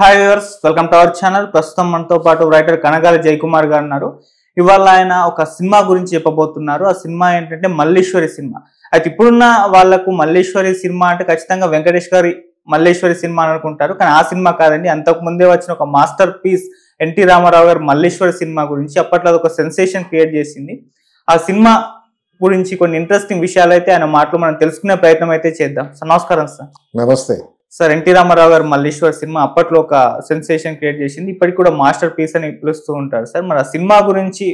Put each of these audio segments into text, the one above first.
Hi viewers welcome to our channel ప్రస్తుతం మనతో పాటు రైటర్ కనగాల జయకుమార్ గారు ఉన్నారు ఇవాళ ఆయన ఒక సినిమా గురించి చెప్పబోతున్నారు ఆ సినిమా ఏంటంటే మల్లేశ్వరి సినిమా అయితే ఇప్పుడున్న వాళ్లకు మల్లేశ్వరి సినిమా అంటే ఖచ్చితంగా వెంకటేష్ గారి మల్లేశ్వరి సినిమా అని అనుకుంటారు కానీ ఆ సినిమా కాదండి అంతకు ముందే వచ్చిన ఒక మాస్టర్ పీస్ ఎన్టీ రామారావు గారు మల్లేశ్వరి సినిమా గురించి అప్పట్లో అది ఒక సెన్సేషన్ క్రియేట్ చేసింది ఆ సినిమా గురించి కొన్ని ఇంట్రెస్టింగ్ విషయాలు అయితే ఆయన మాటలు మనం తెలుసుకునే ప్రయత్నం అయితే చేద్దాం సార్ నమస్కారం సార్ నమస్తే సార్ ఎన్టీ రామారావు గారు మల్లీశ్వర్ సినిమా అప్పట్లో ఒక సెన్సేషన్ క్రియేట్ చేసింది ఇప్పటికి కూడా మాస్టర్ పీస్ అని పిలుస్తూ ఉంటారు సార్ మరి ఆ సినిమా గురించి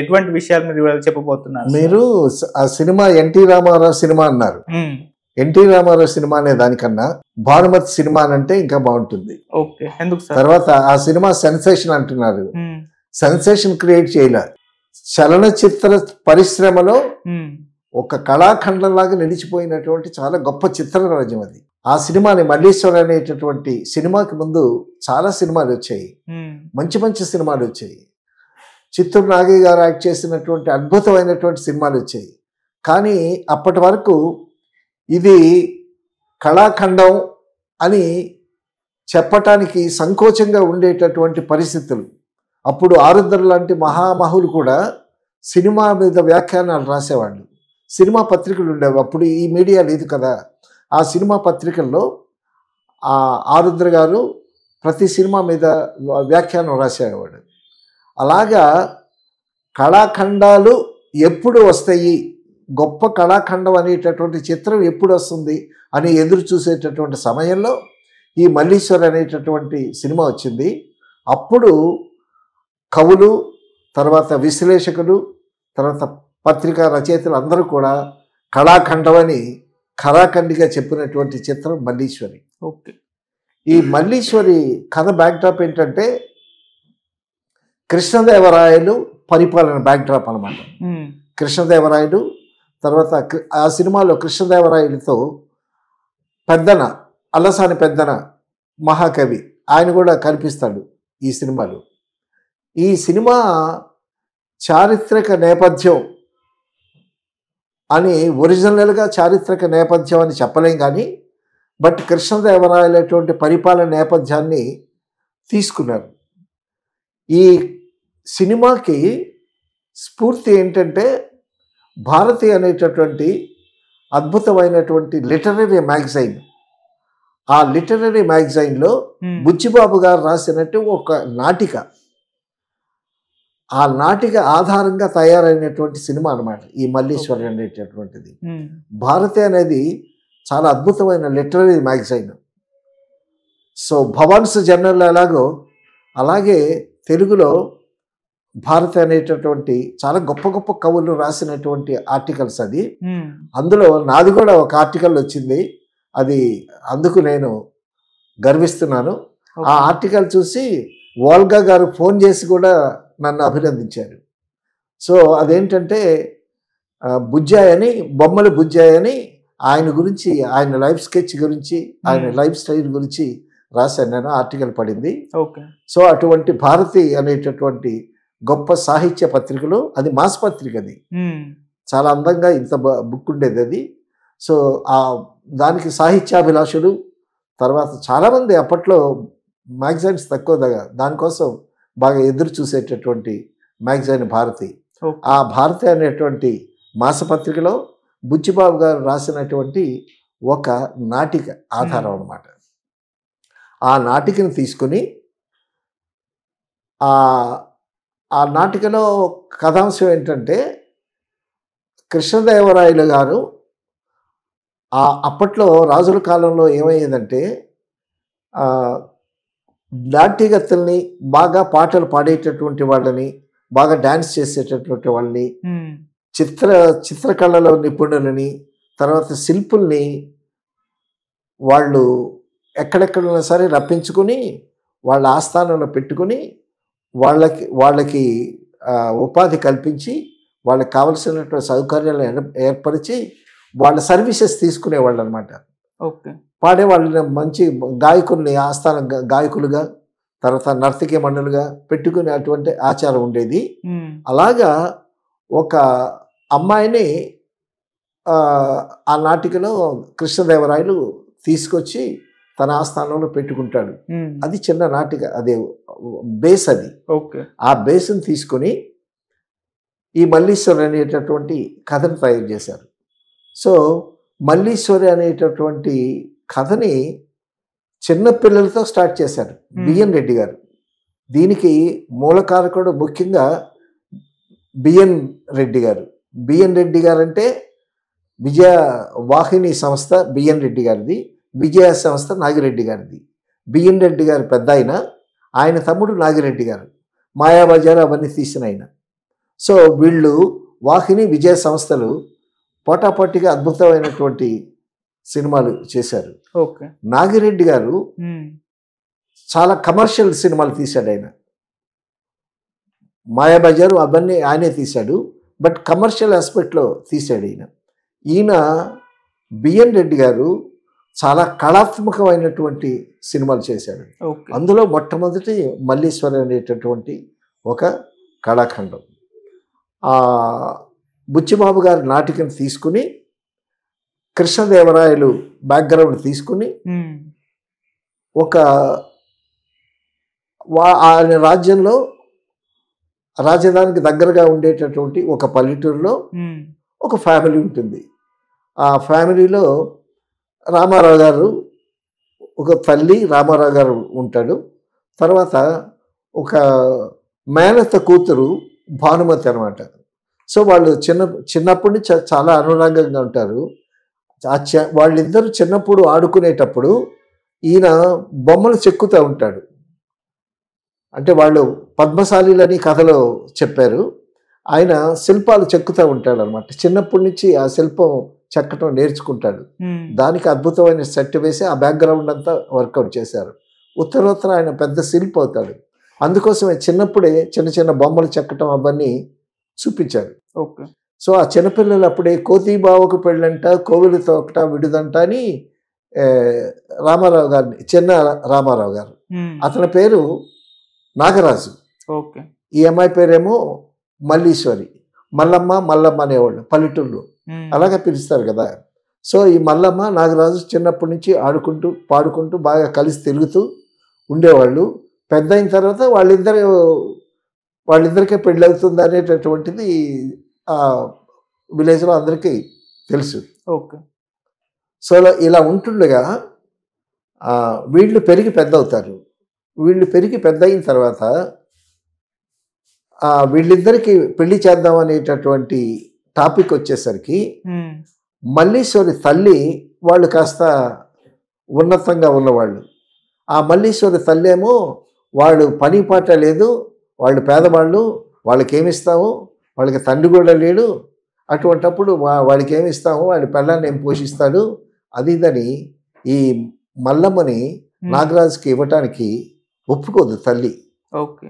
ఎటువంటి విషయాలు మీరు చెప్పబోతున్నారు మీరు ఆ సినిమా ఎన్టీ రామారావు సినిమా అన్నారు ఎన్టీ రామారావు సినిమా అనే దానికన్నా భానుమతి సినిమా అంటే ఇంకా బాగుంటుంది ఓకే ఎందుకు తర్వాత ఆ సినిమా సెన్సేషన్ అంటున్నారు సెన్సేషన్ క్రియేట్ చేయలే చలనచిత్ర పరిశ్రమలో ఒక కళాఖండంలాగా నిలిచిపోయినటువంటి చాలా గొప్ప రాజ్యం అది ఆ సినిమాని మల్లీశ్వర్ అనేటటువంటి సినిమాకి ముందు చాలా సినిమాలు వచ్చాయి మంచి మంచి సినిమాలు వచ్చాయి చిత్తూరు నాగయ్య గారు యాక్ట్ చేసినటువంటి అద్భుతమైనటువంటి సినిమాలు వచ్చాయి కానీ అప్పటి వరకు ఇది కళాఖండం అని చెప్పటానికి సంకోచంగా ఉండేటటువంటి పరిస్థితులు అప్పుడు ఆరుద్ర లాంటి మహామహులు కూడా సినిమా మీద వ్యాఖ్యానాలు రాసేవాళ్ళు సినిమా పత్రికలు ఉండేవి అప్పుడు ఈ మీడియా లేదు కదా ఆ సినిమా పత్రికల్లో ఆరుద్ర గారు ప్రతి సినిమా మీద వ్యాఖ్యానం రాసేవాడు అలాగా కళాఖండాలు ఎప్పుడు వస్తాయి గొప్ప కళాఖండం అనేటటువంటి చిత్రం ఎప్పుడు వస్తుంది అని ఎదురు చూసేటటువంటి సమయంలో ఈ మల్లీశ్వర్ అనేటటువంటి సినిమా వచ్చింది అప్పుడు కవులు తర్వాత విశ్లేషకులు తర్వాత పత్రికా రచయితలు అందరూ కూడా కళాఖండం అని కరాఖండిగా చెప్పినటువంటి చిత్రం మల్లీశ్వరి ఓకే ఈ మల్లీశ్వరి కథ బ్యాక్డ్రాప్ ఏంటంటే కృష్ణదేవరాయలు పరిపాలన బ్యాక్డ్రాప్ అనమాట కృష్ణదేవరాయలు తర్వాత ఆ సినిమాలో కృష్ణదేవరాయలతో పెద్దన అల్లసాని పెద్దన మహాకవి ఆయన కూడా కనిపిస్తాడు ఈ సినిమాలో ఈ సినిమా చారిత్రక నేపథ్యం అని ఒరిజినల్గా చారిత్రక నేపథ్యం అని చెప్పలేం కానీ బట్ కృష్ణదేవరాయలటువంటి పరిపాలన నేపథ్యాన్ని తీసుకున్నారు ఈ సినిమాకి స్ఫూర్తి ఏంటంటే భారతి అనేటటువంటి అద్భుతమైనటువంటి లిటరరీ మ్యాగజైన్ ఆ లిటరరీ మ్యాగజైన్లో బుచ్చిబాబు గారు రాసినట్టు ఒక నాటిక ఆ నాటిక ఆధారంగా తయారైనటువంటి సినిమా అనమాట ఈ మల్లీశ్వరి అనేటటువంటిది భారతి అనేది చాలా అద్భుతమైన literary magazine so Bhavans journal ఎలాగో అలాగే తెలుగులో భారతి అనేటటువంటి చాలా గొప్ప గొప్ప కవులు రాసినటువంటి ఆర్టికల్స్ అది అందులో నాది కూడా ఒక ఆర్టికల్ వచ్చింది అది అందుకు నేను గర్విస్తున్నాను ఆ ఆర్టికల్ చూసి వాల్గా గారు ఫోన్ చేసి కూడా నన్ను అభినందించారు సో అదేంటంటే బుజ్జాయని బొమ్మలు బొమ్మల ఆయన గురించి ఆయన లైఫ్ స్కెచ్ గురించి ఆయన లైఫ్ స్టైల్ గురించి రాశాను నేను ఆర్టికల్ పడింది సో అటువంటి భారతి అనేటటువంటి గొప్ప సాహిత్య పత్రికలు అది మాస్ పత్రిక అది చాలా అందంగా ఇంత బుక్ ఉండేది అది సో ఆ దానికి సాహిత్యాభిలాషులు తర్వాత చాలామంది అప్పట్లో మ్యాగజైన్స్ తక్కువ దానికోసం బాగా ఎదురు చూసేటటువంటి మ్యాగజైన్ భారతి ఆ భారతి అనేటువంటి మాసపత్రికలో బుచ్చిబాబు గారు రాసినటువంటి ఒక నాటిక ఆధారం అనమాట ఆ నాటికను తీసుకుని ఆ నాటికలో కథాంశం ఏంటంటే కృష్ణదేవరాయలు గారు అప్పట్లో రాజుల కాలంలో ఏమయ్యేదంటే నాట్యగత్తల్ని బాగా పాటలు పాడేటటువంటి వాళ్ళని బాగా డాన్స్ చేసేటటువంటి వాళ్ళని చిత్ర చిత్రకళలో నిపుణులని తర్వాత శిల్పుల్ని వాళ్ళు ఎక్కడెక్కడ సరే రప్పించుకుని వాళ్ళ ఆస్థానంలో పెట్టుకుని వాళ్ళకి వాళ్ళకి ఉపాధి కల్పించి వాళ్ళకి కావలసినటువంటి సౌకర్యాలను ఏర్పరిచి వాళ్ళ సర్వీసెస్ తీసుకునేవాళ్ళు అనమాట ఓకే పాడే వాళ్ళని మంచి గాయకుల్ని ఆస్థాన గాయకులుగా తర్వాత నర్తకీ మండలుగా పెట్టుకునే అటువంటి ఆచారం ఉండేది అలాగా ఒక అమ్మాయిని ఆ నాటికలో కృష్ణదేవరాయలు తీసుకొచ్చి తన ఆస్థానంలో పెట్టుకుంటాడు అది చిన్న నాటిక అదే బేస్ అది ఆ బేస్ని తీసుకొని ఈ మల్లీశ్వరి అనేటటువంటి కథను తయారు చేశారు సో మల్లీశ్వరి అనేటటువంటి కథని చిన్న పిల్లలతో స్టార్ట్ చేశారు బిఎన్ రెడ్డి గారు దీనికి మూల కారకుడు ముఖ్యంగా బిఎన్ రెడ్డి గారు బిఎన్ రెడ్డి గారు అంటే విజయ వాహిని సంస్థ బిఎన్ రెడ్డి గారిది విజయ సంస్థ నాగిరెడ్డి గారిది బిఎన్ రెడ్డి గారు పెద్ద ఆయన ఆయన తమ్ముడు నాగిరెడ్డి గారు మాయాబజార్ అవన్నీ తీసిన ఆయన సో వీళ్ళు వాహిని విజయ సంస్థలు పోటాపోటీగా అద్భుతమైనటువంటి సినిమాలు చేశారు నాగిరెడ్డి గారు చాలా కమర్షియల్ సినిమాలు తీశాడు ఆయన మాయాబజారు అవన్నీ ఆయనే తీశాడు బట్ కమర్షియల్ ఆస్పెక్ట్లో తీశాడు ఈయన ఈయన బిఎన్ రెడ్డి గారు చాలా కళాత్మకమైనటువంటి సినిమాలు చేశాడు అందులో మొట్టమొదటి మల్లీశ్వరి అనేటటువంటి ఒక కళాఖండం బుచ్చిబాబు గారి నాటికను తీసుకుని కృష్ణదేవరాయలు బ్యాక్గ్రౌండ్ తీసుకుని ఒక వా ఆయన రాజ్యంలో రాజధానికి దగ్గరగా ఉండేటటువంటి ఒక పల్లెటూరులో ఒక ఫ్యామిలీ ఉంటుంది ఆ ఫ్యామిలీలో రామారావు గారు ఒక తల్లి రామారావు గారు ఉంటాడు తర్వాత ఒక మేనత్త కూతురు భానుమతి అనమాట సో వాళ్ళు చిన్న చిన్నప్పటి నుంచి చాలా అనురాగంగా ఉంటారు వాళ్ళిద్దరు చిన్నప్పుడు ఆడుకునేటప్పుడు ఈయన బొమ్మలు చెక్కుతూ ఉంటాడు అంటే వాళ్ళు పద్మశాలీలని కథలో చెప్పారు ఆయన శిల్పాలు చెక్కుతూ ఉంటాడు అనమాట చిన్నప్పటి నుంచి ఆ శిల్పం చెక్కటం నేర్చుకుంటాడు దానికి అద్భుతమైన సెట్ వేసి ఆ బ్యాక్గ్రౌండ్ అంతా వర్కౌట్ చేశారు ఉత్తరోత్తర ఆయన పెద్ద శిల్పి అవుతాడు అందుకోసమే చిన్నప్పుడే చిన్న చిన్న బొమ్మలు చెక్కటం అవన్నీ చూపించాడు ఓకే సో ఆ చిన్నపిల్లలు అప్పుడే కోతిబావకు పెళ్ళంట కోవిలి తోకట విడుదంట అని రామారావు గారిని చిన్న రామారావు గారు అతని పేరు నాగరాజు ఈ అమ్మాయి పేరేమో మల్లీశ్వరి మల్లమ్మ మల్లమ్మ అనేవాళ్ళు పల్లెటూళ్ళు అలాగే పిలుస్తారు కదా సో ఈ మల్లమ్మ నాగరాజు చిన్నప్పటి నుంచి ఆడుకుంటూ పాడుకుంటూ బాగా కలిసి తిరుగుతూ ఉండేవాళ్ళు పెద్ద అయిన తర్వాత వాళ్ళిద్దరు వాళ్ళిద్దరికే పెళ్ళి అవుతుంది అనేటటువంటిది విలేజ్లో అందరికీ తెలుసు ఓకే సో ఇలా ఉంటుండగా వీళ్ళు పెరిగి పెద్ద అవుతారు వీళ్ళు పెరిగి పెద్ద అయిన తర్వాత వీళ్ళిద్దరికీ పెళ్లి చేద్దాం అనేటటువంటి టాపిక్ వచ్చేసరికి మల్లీశ్వరి తల్లి వాళ్ళు కాస్త ఉన్నతంగా ఉన్నవాళ్ళు ఆ మల్లీశ్వరి తల్లేమో వాళ్ళు పని పాట లేదు వాళ్ళు పేదవాళ్ళు వాళ్ళకి వాళ్ళకి తండ్రి కూడా లేడు అటువంటప్పుడు వాడికి ఏమి ఇస్తాము వాడి పెళ్ళాన్ని ఏం పోషిస్తాడు అది ఇదని ఈ మల్లమ్మని నాగరాజుకి ఇవ్వటానికి ఒప్పుకోదు తల్లి ఓకే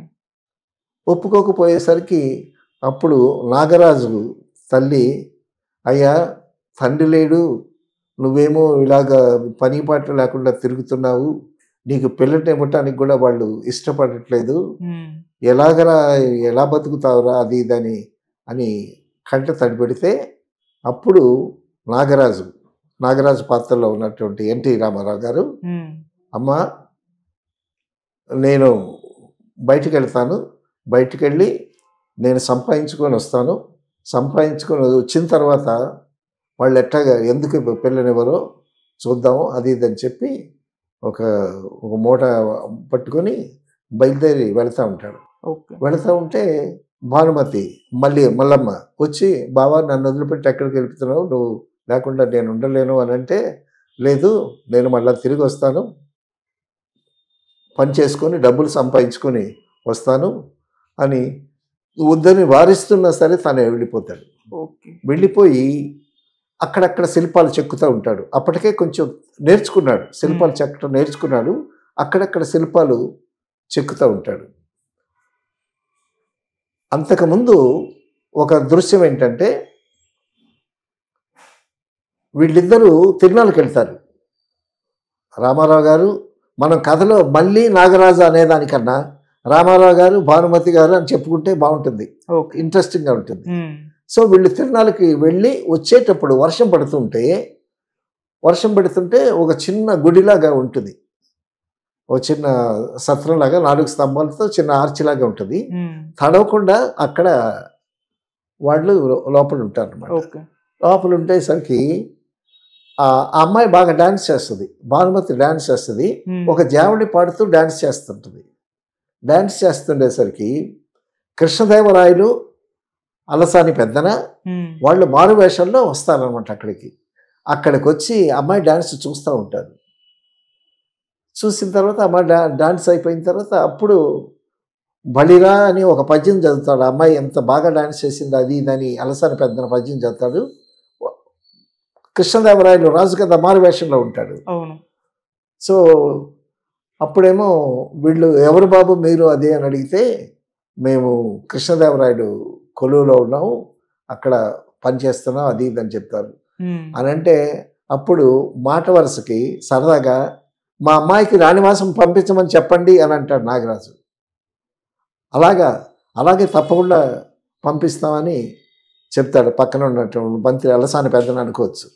ఒప్పుకోకపోయేసరికి అప్పుడు నాగరాజు తల్లి అయ్యా తండ్రి లేడు నువ్వేమో ఇలాగ పని పాట లేకుండా తిరుగుతున్నావు నీకు పిల్లల్ని ఇవ్వటానికి కూడా వాళ్ళు ఇష్టపడట్లేదు ఎలాగరా ఎలా బతుకుతావురా అది ఇదని అని కంట తడిపెడితే అప్పుడు నాగరాజు నాగరాజు పాత్రలో ఉన్నటువంటి ఎన్టీ రామారావు గారు అమ్మ నేను బయటికి వెళ్తాను బయటికి వెళ్ళి నేను సంపాదించుకొని వస్తాను సంపాదించుకొని వచ్చిన తర్వాత వాళ్ళు ఎట్లాగా ఎందుకు పెళ్ళనివ్వరో చూద్దాము అది ఇది అని చెప్పి ఒక ఒక మూట పట్టుకొని బయలుదేరి వెళుతూ ఉంటాడు వెళుతూ ఉంటే భానుమతి మళ్ళీ మల్లమ్మ వచ్చి బావా నన్ను వదిలిపెట్టి ఎక్కడికి వెళ్తున్నావు నువ్వు లేకుండా నేను ఉండలేను అని అంటే లేదు నేను మళ్ళీ తిరిగి వస్తాను పని చేసుకొని డబ్బులు సంపాదించుకొని వస్తాను అని వద్దని వారిస్తున్నా సరే తనే వెళ్ళిపోతాడు వెళ్ళిపోయి అక్కడక్కడ శిల్పాలు చెక్కుతూ ఉంటాడు అప్పటికే కొంచెం నేర్చుకున్నాడు శిల్పాలు చెక్కడం నేర్చుకున్నాడు అక్కడక్కడ శిల్పాలు చెక్కుతూ ఉంటాడు అంతకుముందు ఒక దృశ్యం ఏంటంటే వీళ్ళిద్దరూ తిరునాళ్ళకి వెళ్తారు రామారావు గారు మనం కథలో మళ్ళీ నాగరాజు అనేదానికన్నా రామారావు గారు భానుమతి గారు అని చెప్పుకుంటే బాగుంటుంది ఇంట్రెస్టింగ్గా ఉంటుంది సో వీళ్ళు తిరుణాలకి వెళ్ళి వచ్చేటప్పుడు వర్షం పడుతుంటే వర్షం పడుతుంటే ఒక చిన్న గుడిలాగా ఉంటుంది ఓ చిన్న సత్రం లాగా నాలుగు స్తంభాలతో చిన్న ఆర్చి లాగా ఉంటుంది తడవకుండా అక్కడ వాళ్ళు లోపల ఉంటారు అనమాట లోపల ఉండేసరికి ఆ అమ్మాయి బాగా డాన్స్ చేస్తుంది భానుమతి డాన్స్ చేస్తుంది ఒక జావుని పాడుతూ డాన్స్ చేస్తుంటుంది డాన్స్ చేస్తుండేసరికి కృష్ణదేవరాయలు అలసాని పెద్దన వాళ్ళు మారు వేషాల్లో వస్తారనమాట అక్కడికి అక్కడికి వచ్చి అమ్మాయి డాన్స్ చూస్తూ ఉంటారు చూసిన తర్వాత అమ్మ డా డాన్స్ అయిపోయిన తర్వాత అప్పుడు బలిరా అని ఒక పద్యం చదువుతాడు అమ్మాయి ఎంత బాగా డాన్స్ చేసింది అది ఇదని అలసాని పెద్ద పద్యం చదువుతాడు కృష్ణదేవరాయలు రాజు కదా మారువేషంలో ఉంటాడు సో అప్పుడేమో వీళ్ళు ఎవరు బాబు మీరు అదే అని అడిగితే మేము కృష్ణదేవరాయుడు కొలువులో ఉన్నాము అక్కడ పనిచేస్తున్నాం అది ఇదని చెప్తారు అని అంటే అప్పుడు మాట వరుసకి సరదాగా మా అమ్మాయికి రాణివాసం పంపించమని చెప్పండి అని అంటాడు నాగరాజు అలాగా అలాగే తప్పకుండా పంపిస్తామని చెప్తాడు పక్కన ఉన్నటువంటి మంత్రి అలసాని పెద్దని అనుకోవచ్చు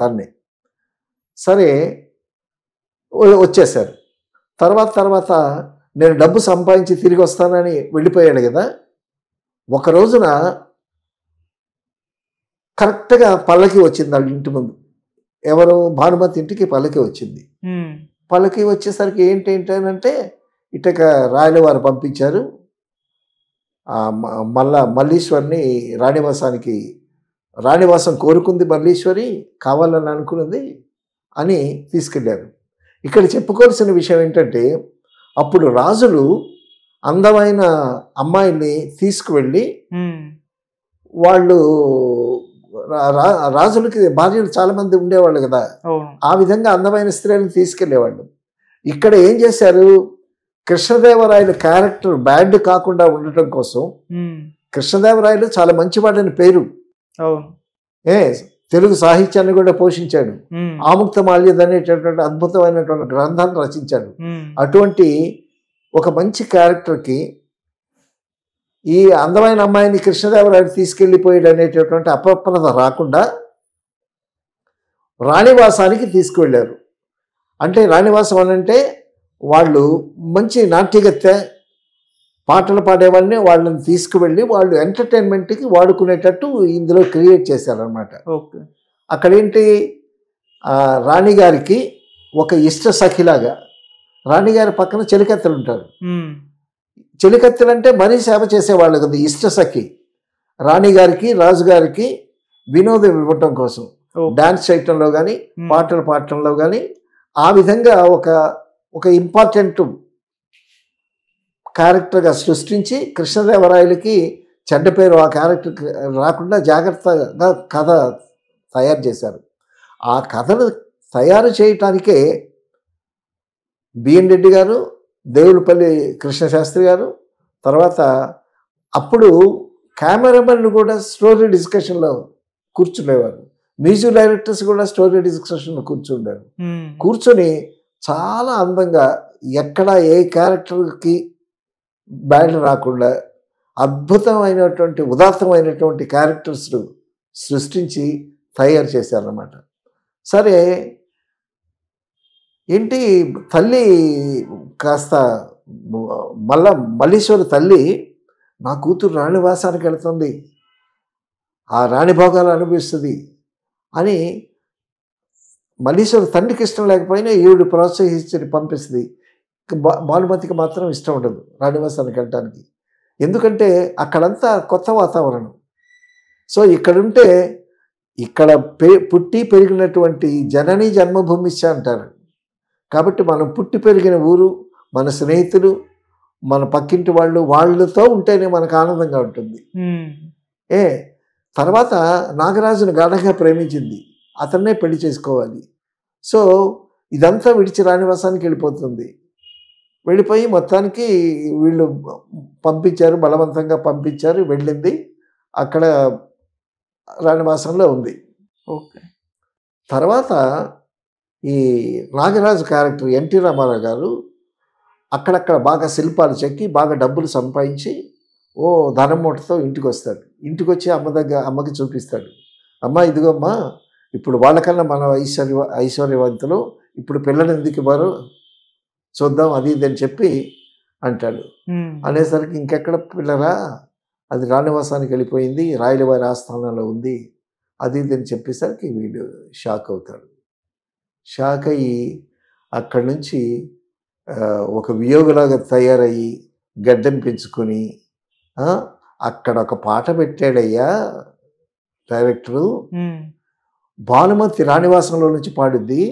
దాన్ని సరే వచ్చేసారు తర్వాత తర్వాత నేను డబ్బు సంపాదించి తిరిగి వస్తానని వెళ్ళిపోయాడు కదా ఒక రోజున కరెక్ట్గా పల్లకి వచ్చింది వాళ్ళ ఇంటి ముందు ఎవరు భానుమతి ఇంటికి పల్లకి వచ్చింది పలకి వచ్చేసరికి ఏంటి ఏంటంటే ఇటక రాయల వారు పంపించారు మళ్ళా మల్లీశ్వరిని రాణివాసానికి రాణివాసం కోరుకుంది మల్లీశ్వరి కావాలని అనుకున్నది అని తీసుకెళ్ళారు ఇక్కడ చెప్పుకోవాల్సిన విషయం ఏంటంటే అప్పుడు రాజులు అందమైన అమ్మాయిల్ని తీసుకువెళ్ళి వాళ్ళు రాజులకి భార్యలు చాలా మంది ఉండేవాళ్ళు కదా ఆ విధంగా అందమైన స్త్రీలను తీసుకెళ్లేవాళ్ళు ఇక్కడ ఏం చేశారు కృష్ణదేవరాయల క్యారెక్టర్ బ్యాడ్ కాకుండా ఉండటం కోసం కృష్ణదేవరాయలు చాలా మంచివాడని పేరు ఏ తెలుగు సాహిత్యాన్ని కూడా పోషించాడు ఆముక్త మాల్యద అనేటటువంటి అద్భుతమైనటువంటి గ్రంథాన్ని రచించాడు అటువంటి ఒక మంచి క్యారెక్టర్కి ఈ అందమైన అమ్మాయిని కృష్ణదేవరాయని తీసుకెళ్ళిపోయాడు అనేటటువంటి అపప్రద రాకుండా రాణివాసానికి తీసుకువెళ్ళారు అంటే రాణివాసం అని అంటే వాళ్ళు మంచి నాట్యగత్త పాటలు పాడేవాళ్ళని వాళ్ళని తీసుకువెళ్ళి వాళ్ళు ఎంటర్టైన్మెంట్కి వాడుకునేటట్టు ఇందులో క్రియేట్ చేశారనమాట ఓకే అక్కడ ఏంటి ఒక ఇష్ట సఖిలాగా రాణిగారి పక్కన చెలికత్తలు ఉంటారు చెలికత్తెలు అంటే మరీ సేవ చేసేవాళ్ళు కదా ఇష్ట గారికి రాణిగారికి రాజుగారికి వినోదం ఇవ్వటం కోసం డాన్స్ చేయటంలో కానీ పాటలు పాడటంలో కానీ ఆ విధంగా ఒక ఒక ఇంపార్టెంట్ క్యారెక్టర్గా సృష్టించి కృష్ణదేవరాయలకి చెడ్డ పేరు ఆ క్యారెక్టర్ రాకుండా జాగ్రత్తగా కథ తయారు చేశారు ఆ కథను తయారు చేయటానికే బిఎన్ రెడ్డి గారు దేవులపల్లి కృష్ణశాస్త్రి గారు తర్వాత అప్పుడు కెమెరామెన్ కూడా స్టోరీ డిస్కషన్లో కూర్చునేవారు మ్యూజిక్ డైరెక్టర్స్ కూడా స్టోరీ డిస్కషన్లో కూర్చుండేవారు కూర్చొని చాలా అందంగా ఎక్కడ ఏ క్యారెక్టర్కి బ్యాడ్ రాకుండా అద్భుతమైనటువంటి ఉదాత్తమైనటువంటి క్యారెక్టర్స్ సృష్టించి తయారు చేశారన్నమాట సరే ఏంటి తల్లి కాస్త మళ్ళా మల్లీశ్వరి తల్లి నా కూతురు రాణివాసానికి వెళుతుంది ఆ రాణిభోగాలు అనిపిస్తుంది అని మల్లీశ్వరి తండ్రికి ఇష్టం లేకపోయినా ఈవిడు ప్రోత్సహించి పంపిస్తుంది భానుమతికి మాత్రం ఇష్టం ఉండదు రాణివాసానికి వెళ్ళటానికి ఎందుకంటే అక్కడంతా కొత్త వాతావరణం సో ఇక్కడుంటే ఇక్కడ పె పుట్టి పెరిగినటువంటి జనని జన్మభూమి అంటారు కాబట్టి మనం పుట్టి పెరిగిన ఊరు మన స్నేహితులు మన పక్కింటి వాళ్ళు వాళ్ళతో ఉంటేనే మనకు ఆనందంగా ఉంటుంది ఏ తర్వాత నాగరాజును గాఢంగా ప్రేమించింది అతన్నే పెళ్లి చేసుకోవాలి సో ఇదంతా విడిచి రాణివాసానికి వెళ్ళిపోతుంది వెళ్ళిపోయి మొత్తానికి వీళ్ళు పంపించారు బలవంతంగా పంపించారు వెళ్ళింది అక్కడ రాణివాసంలో ఉంది ఓకే తర్వాత ఈ నాగరాజు క్యారెక్టర్ ఎన్టీ రామారావు గారు అక్కడక్కడ బాగా శిల్పాలు చెక్కి బాగా డబ్బులు సంపాదించి ఓ ధనమూటతో ఇంటికి వస్తాడు ఇంటికి వచ్చి అమ్మ దగ్గర అమ్మకి చూపిస్తాడు అమ్మ ఇదిగోమ్మా ఇప్పుడు వాళ్ళకన్నా మన ఐశ్వర్య ఐశ్వర్యవంతులు ఇప్పుడు పిల్లలు ఎందుకు ఇవ్వరు చూద్దాం అది ఇది అని చెప్పి అంటాడు అనేసరికి ఇంకెక్కడ పిల్లరా అది రాణివాసానికి వెళ్ళిపోయింది రాయలవారి ఆస్థానంలో ఉంది అది ఇది అని చెప్పేసరికి వీడు షాక్ అవుతాడు షాక్ అయ్యి అక్కడి నుంచి ఒక వియోగలాగా తయారయ్యి గడ్డం పెంచుకొని అక్కడ ఒక పాట పెట్టాడయ్యా డైరెక్టరు భానుమతి రాణివాసంలో నుంచి పాడుద్ది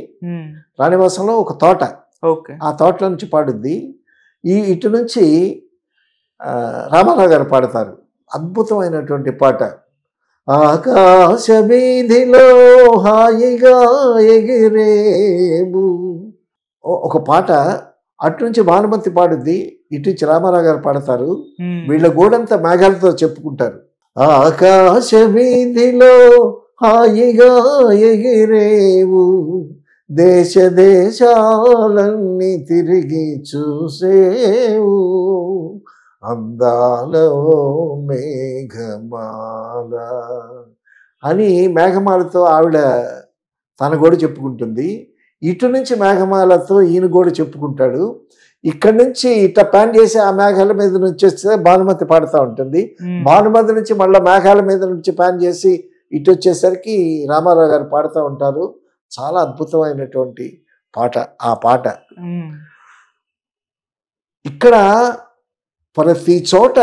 రాణివాసంలో ఒక తోట ఆ తోటలో నుంచి పాడుద్ది ఈ ఇటు నుంచి రామారావు గారు పాడతారు అద్భుతమైనటువంటి పాట ఆకాశ వీధిలో హాయిగా ఎగిరేబు ఒక పాట అటు నుంచి భానుమతి పాడుద్ది ఇటు నుంచి రామారావు గారు పాడతారు వీళ్ళ గోడంతా మేఘాలతో చెప్పుకుంటారు ఆకాశ వీధిలో హాయిగా దేశ దేశాలన్నీ తిరిగి చూసేవు అందాలో మేఘమాల అని మేఘమాలతో ఆవిడ తన కూడా చెప్పుకుంటుంది ఇటు నుంచి మేఘమాలతో ఈయన కూడా చెప్పుకుంటాడు ఇక్కడ నుంచి ఇట్ట ప్యాన్ చేసి ఆ మేఘాల మీద నుంచి వస్తే భానుమతి పాడుతూ ఉంటుంది భానుమతి నుంచి మళ్ళీ మేఘాల మీద నుంచి ప్యాన్ చేసి ఇటు వచ్చేసరికి రామారావు గారు పాడుతూ ఉంటారు చాలా అద్భుతమైనటువంటి పాట ఆ పాట ఇక్కడ ప్రతి చోట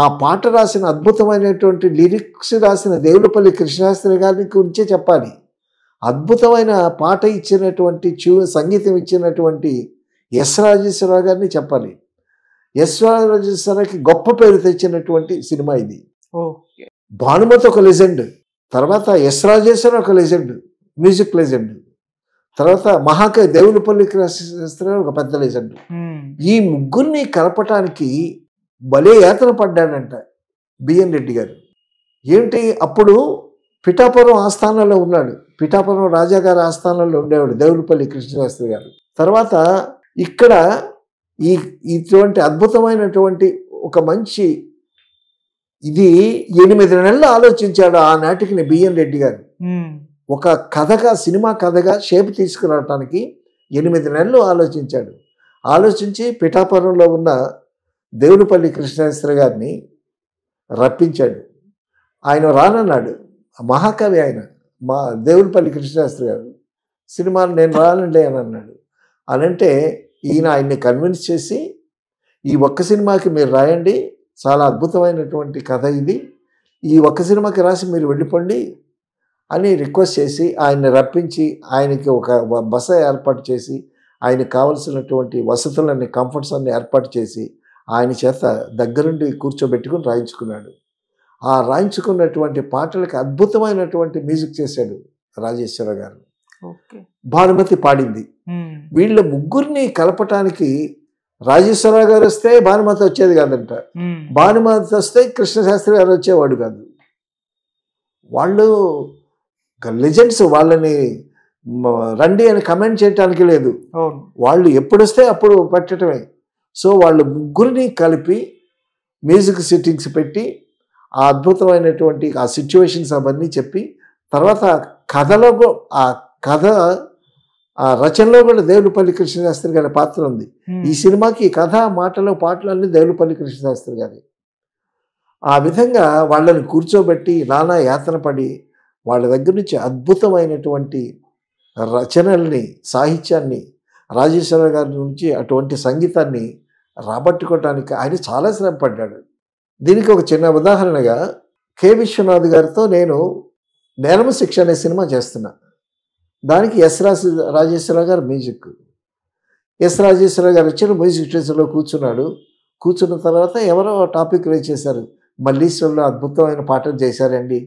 ఆ పాట రాసిన అద్భుతమైనటువంటి లిరిక్స్ రాసిన దేవులపల్లి కృష్ణాస్త్రి గారి గురించే చెప్పాలి అద్భుతమైన పాట ఇచ్చినటువంటి చూ సంగీతం ఇచ్చినటువంటి ఎస్ రాజేశ్వరరావు గారిని చెప్పాలి ఎస్ రాజేశ్వరరావుకి గొప్ప పేరు తెచ్చినటువంటి సినిమా ఇది భానుమతి ఒక లెజెండ్ తర్వాత ఎస్ రాజేశ్వర ఒక లెజెండ్ మ్యూజిక్ లెజెండ్ తర్వాత మహాకవి దేవులపల్లి రాజేశ్వరరావు ఒక పెద్ద లెజెండ్ ఈ ముగ్గురిని కలపటానికి భలే యాతన పడ్డాడంట బిఎన్ రెడ్డి గారు ఏంటి అప్పుడు పిఠాపురం ఆస్థానంలో ఉన్నాడు పిఠాపురం రాజాగారి ఆస్థానంలో ఉండేవాడు దేవులపల్లి కృష్ణశాస్త్రి గారు తర్వాత ఇక్కడ ఈ ఇటువంటి అద్భుతమైనటువంటి ఒక మంచి ఇది ఎనిమిది నెలలు ఆలోచించాడు ఆ నాటికి బిఎన్ రెడ్డి గారు ఒక కథగా సినిమా కథగా షేప్ తీసుకురావటానికి ఎనిమిది నెలలు ఆలోచించాడు ఆలోచించి పిఠాపురంలో ఉన్న దేవులపల్లి కృష్ణశాస్త్రి గారిని రప్పించాడు ఆయన రానన్నాడు మహాకవి ఆయన మా దేవులపల్లి కృష్ణశాస్త్రి గారు సినిమాలు నేను రాలండి అని అన్నాడు అనంటే ఈయన ఆయన్ని కన్విన్స్ చేసి ఈ ఒక్క సినిమాకి మీరు రాయండి చాలా అద్భుతమైనటువంటి కథ ఇది ఈ ఒక్క సినిమాకి రాసి మీరు వెళ్ళిపోండి అని రిక్వెస్ట్ చేసి ఆయన్ని రప్పించి ఆయనకి ఒక బస ఏర్పాటు చేసి ఆయనకు కావలసినటువంటి వసతులన్నీ కంఫర్ట్స్ అన్ని ఏర్పాటు చేసి ఆయన చేత దగ్గరుండి కూర్చోబెట్టుకుని రాయించుకున్నాడు ఆ రాయించుకున్నటువంటి పాటలకి అద్భుతమైనటువంటి మ్యూజిక్ చేశాడు రాజేశ్వర గారు భానుమతి పాడింది వీళ్ళ ముగ్గురిని కలపటానికి రాజేశ్వరరావు గారు వస్తే భానుమతి వచ్చేది కాదంట భానుమతి వస్తే కృష్ణశాస్త్రి గారు వచ్చేవాడు కాదు వాళ్ళు లెజెండ్స్ వాళ్ళని రండి అని కమెంట్ చేయటానికి లేదు వాళ్ళు ఎప్పుడు వస్తే అప్పుడు పెట్టడమే సో వాళ్ళు ముగ్గురిని కలిపి మ్యూజిక్ సిట్టింగ్స్ పెట్టి ఆ అద్భుతమైనటువంటి ఆ సిచ్యువేషన్స్ అవన్నీ చెప్పి తర్వాత కథలో ఆ కథ ఆ రచనలో కూడా దేవులపల్లి కృష్ణశాస్త్రి గారి పాత్ర ఉంది ఈ సినిమాకి కథ మాటలు పాటలు అన్ని దేవులపల్లి కృష్ణశాస్త్రి గారి ఆ విధంగా వాళ్ళని కూర్చోబెట్టి నానా యాతన పడి వాళ్ళ దగ్గర నుంచి అద్భుతమైనటువంటి రచనల్ని సాహిత్యాన్ని రాజేశ్వర గారి నుంచి అటువంటి సంగీతాన్ని రాబట్టుకోవటానికి ఆయన చాలా శ్రమపడ్డాడు దీనికి ఒక చిన్న ఉదాహరణగా కె విశ్వనాథ్ గారితో నేను నేరమ శిక్ష అనే సినిమా చేస్తున్నా దానికి ఎస్ రాజ రాజేశ్వరరావు గారు మ్యూజిక్ ఎస్ రాజేశ్వరరావు గారు వచ్చిన మ్యూజిక్ స్టేషన్లో కూర్చున్నాడు కూర్చున్న తర్వాత ఎవరో టాపిక్ రేజ్ చేశారు మల్లీశ్వరంలో అద్భుతమైన పాటలు చేశారండి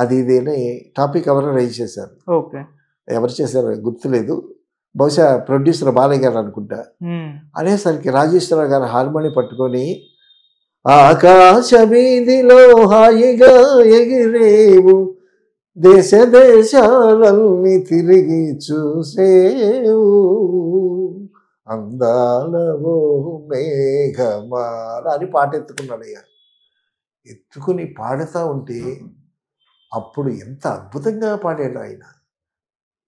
అది ఇది అని టాపిక్ ఎవరో రేజ్ చేశారు ఓకే ఎవరు చేశారు గుర్తులేదు బహుశా ప్రొడ్యూసర్ బాలయ్య గారు అనుకుంటా అనేసరికి రాజేశ్వరరావు గారు హార్మోని పట్టుకొని ఆకాశ వీధిలో హాయిగా ఎగిరేవు దేశ దేశాలన్నీ తిరిగి చూసేవు అందాలవో మేఘమాల అని పాట అయ్యా ఎత్తుకుని పాడుతూ ఉంటే అప్పుడు ఎంత అద్భుతంగా పాడాడు ఆయన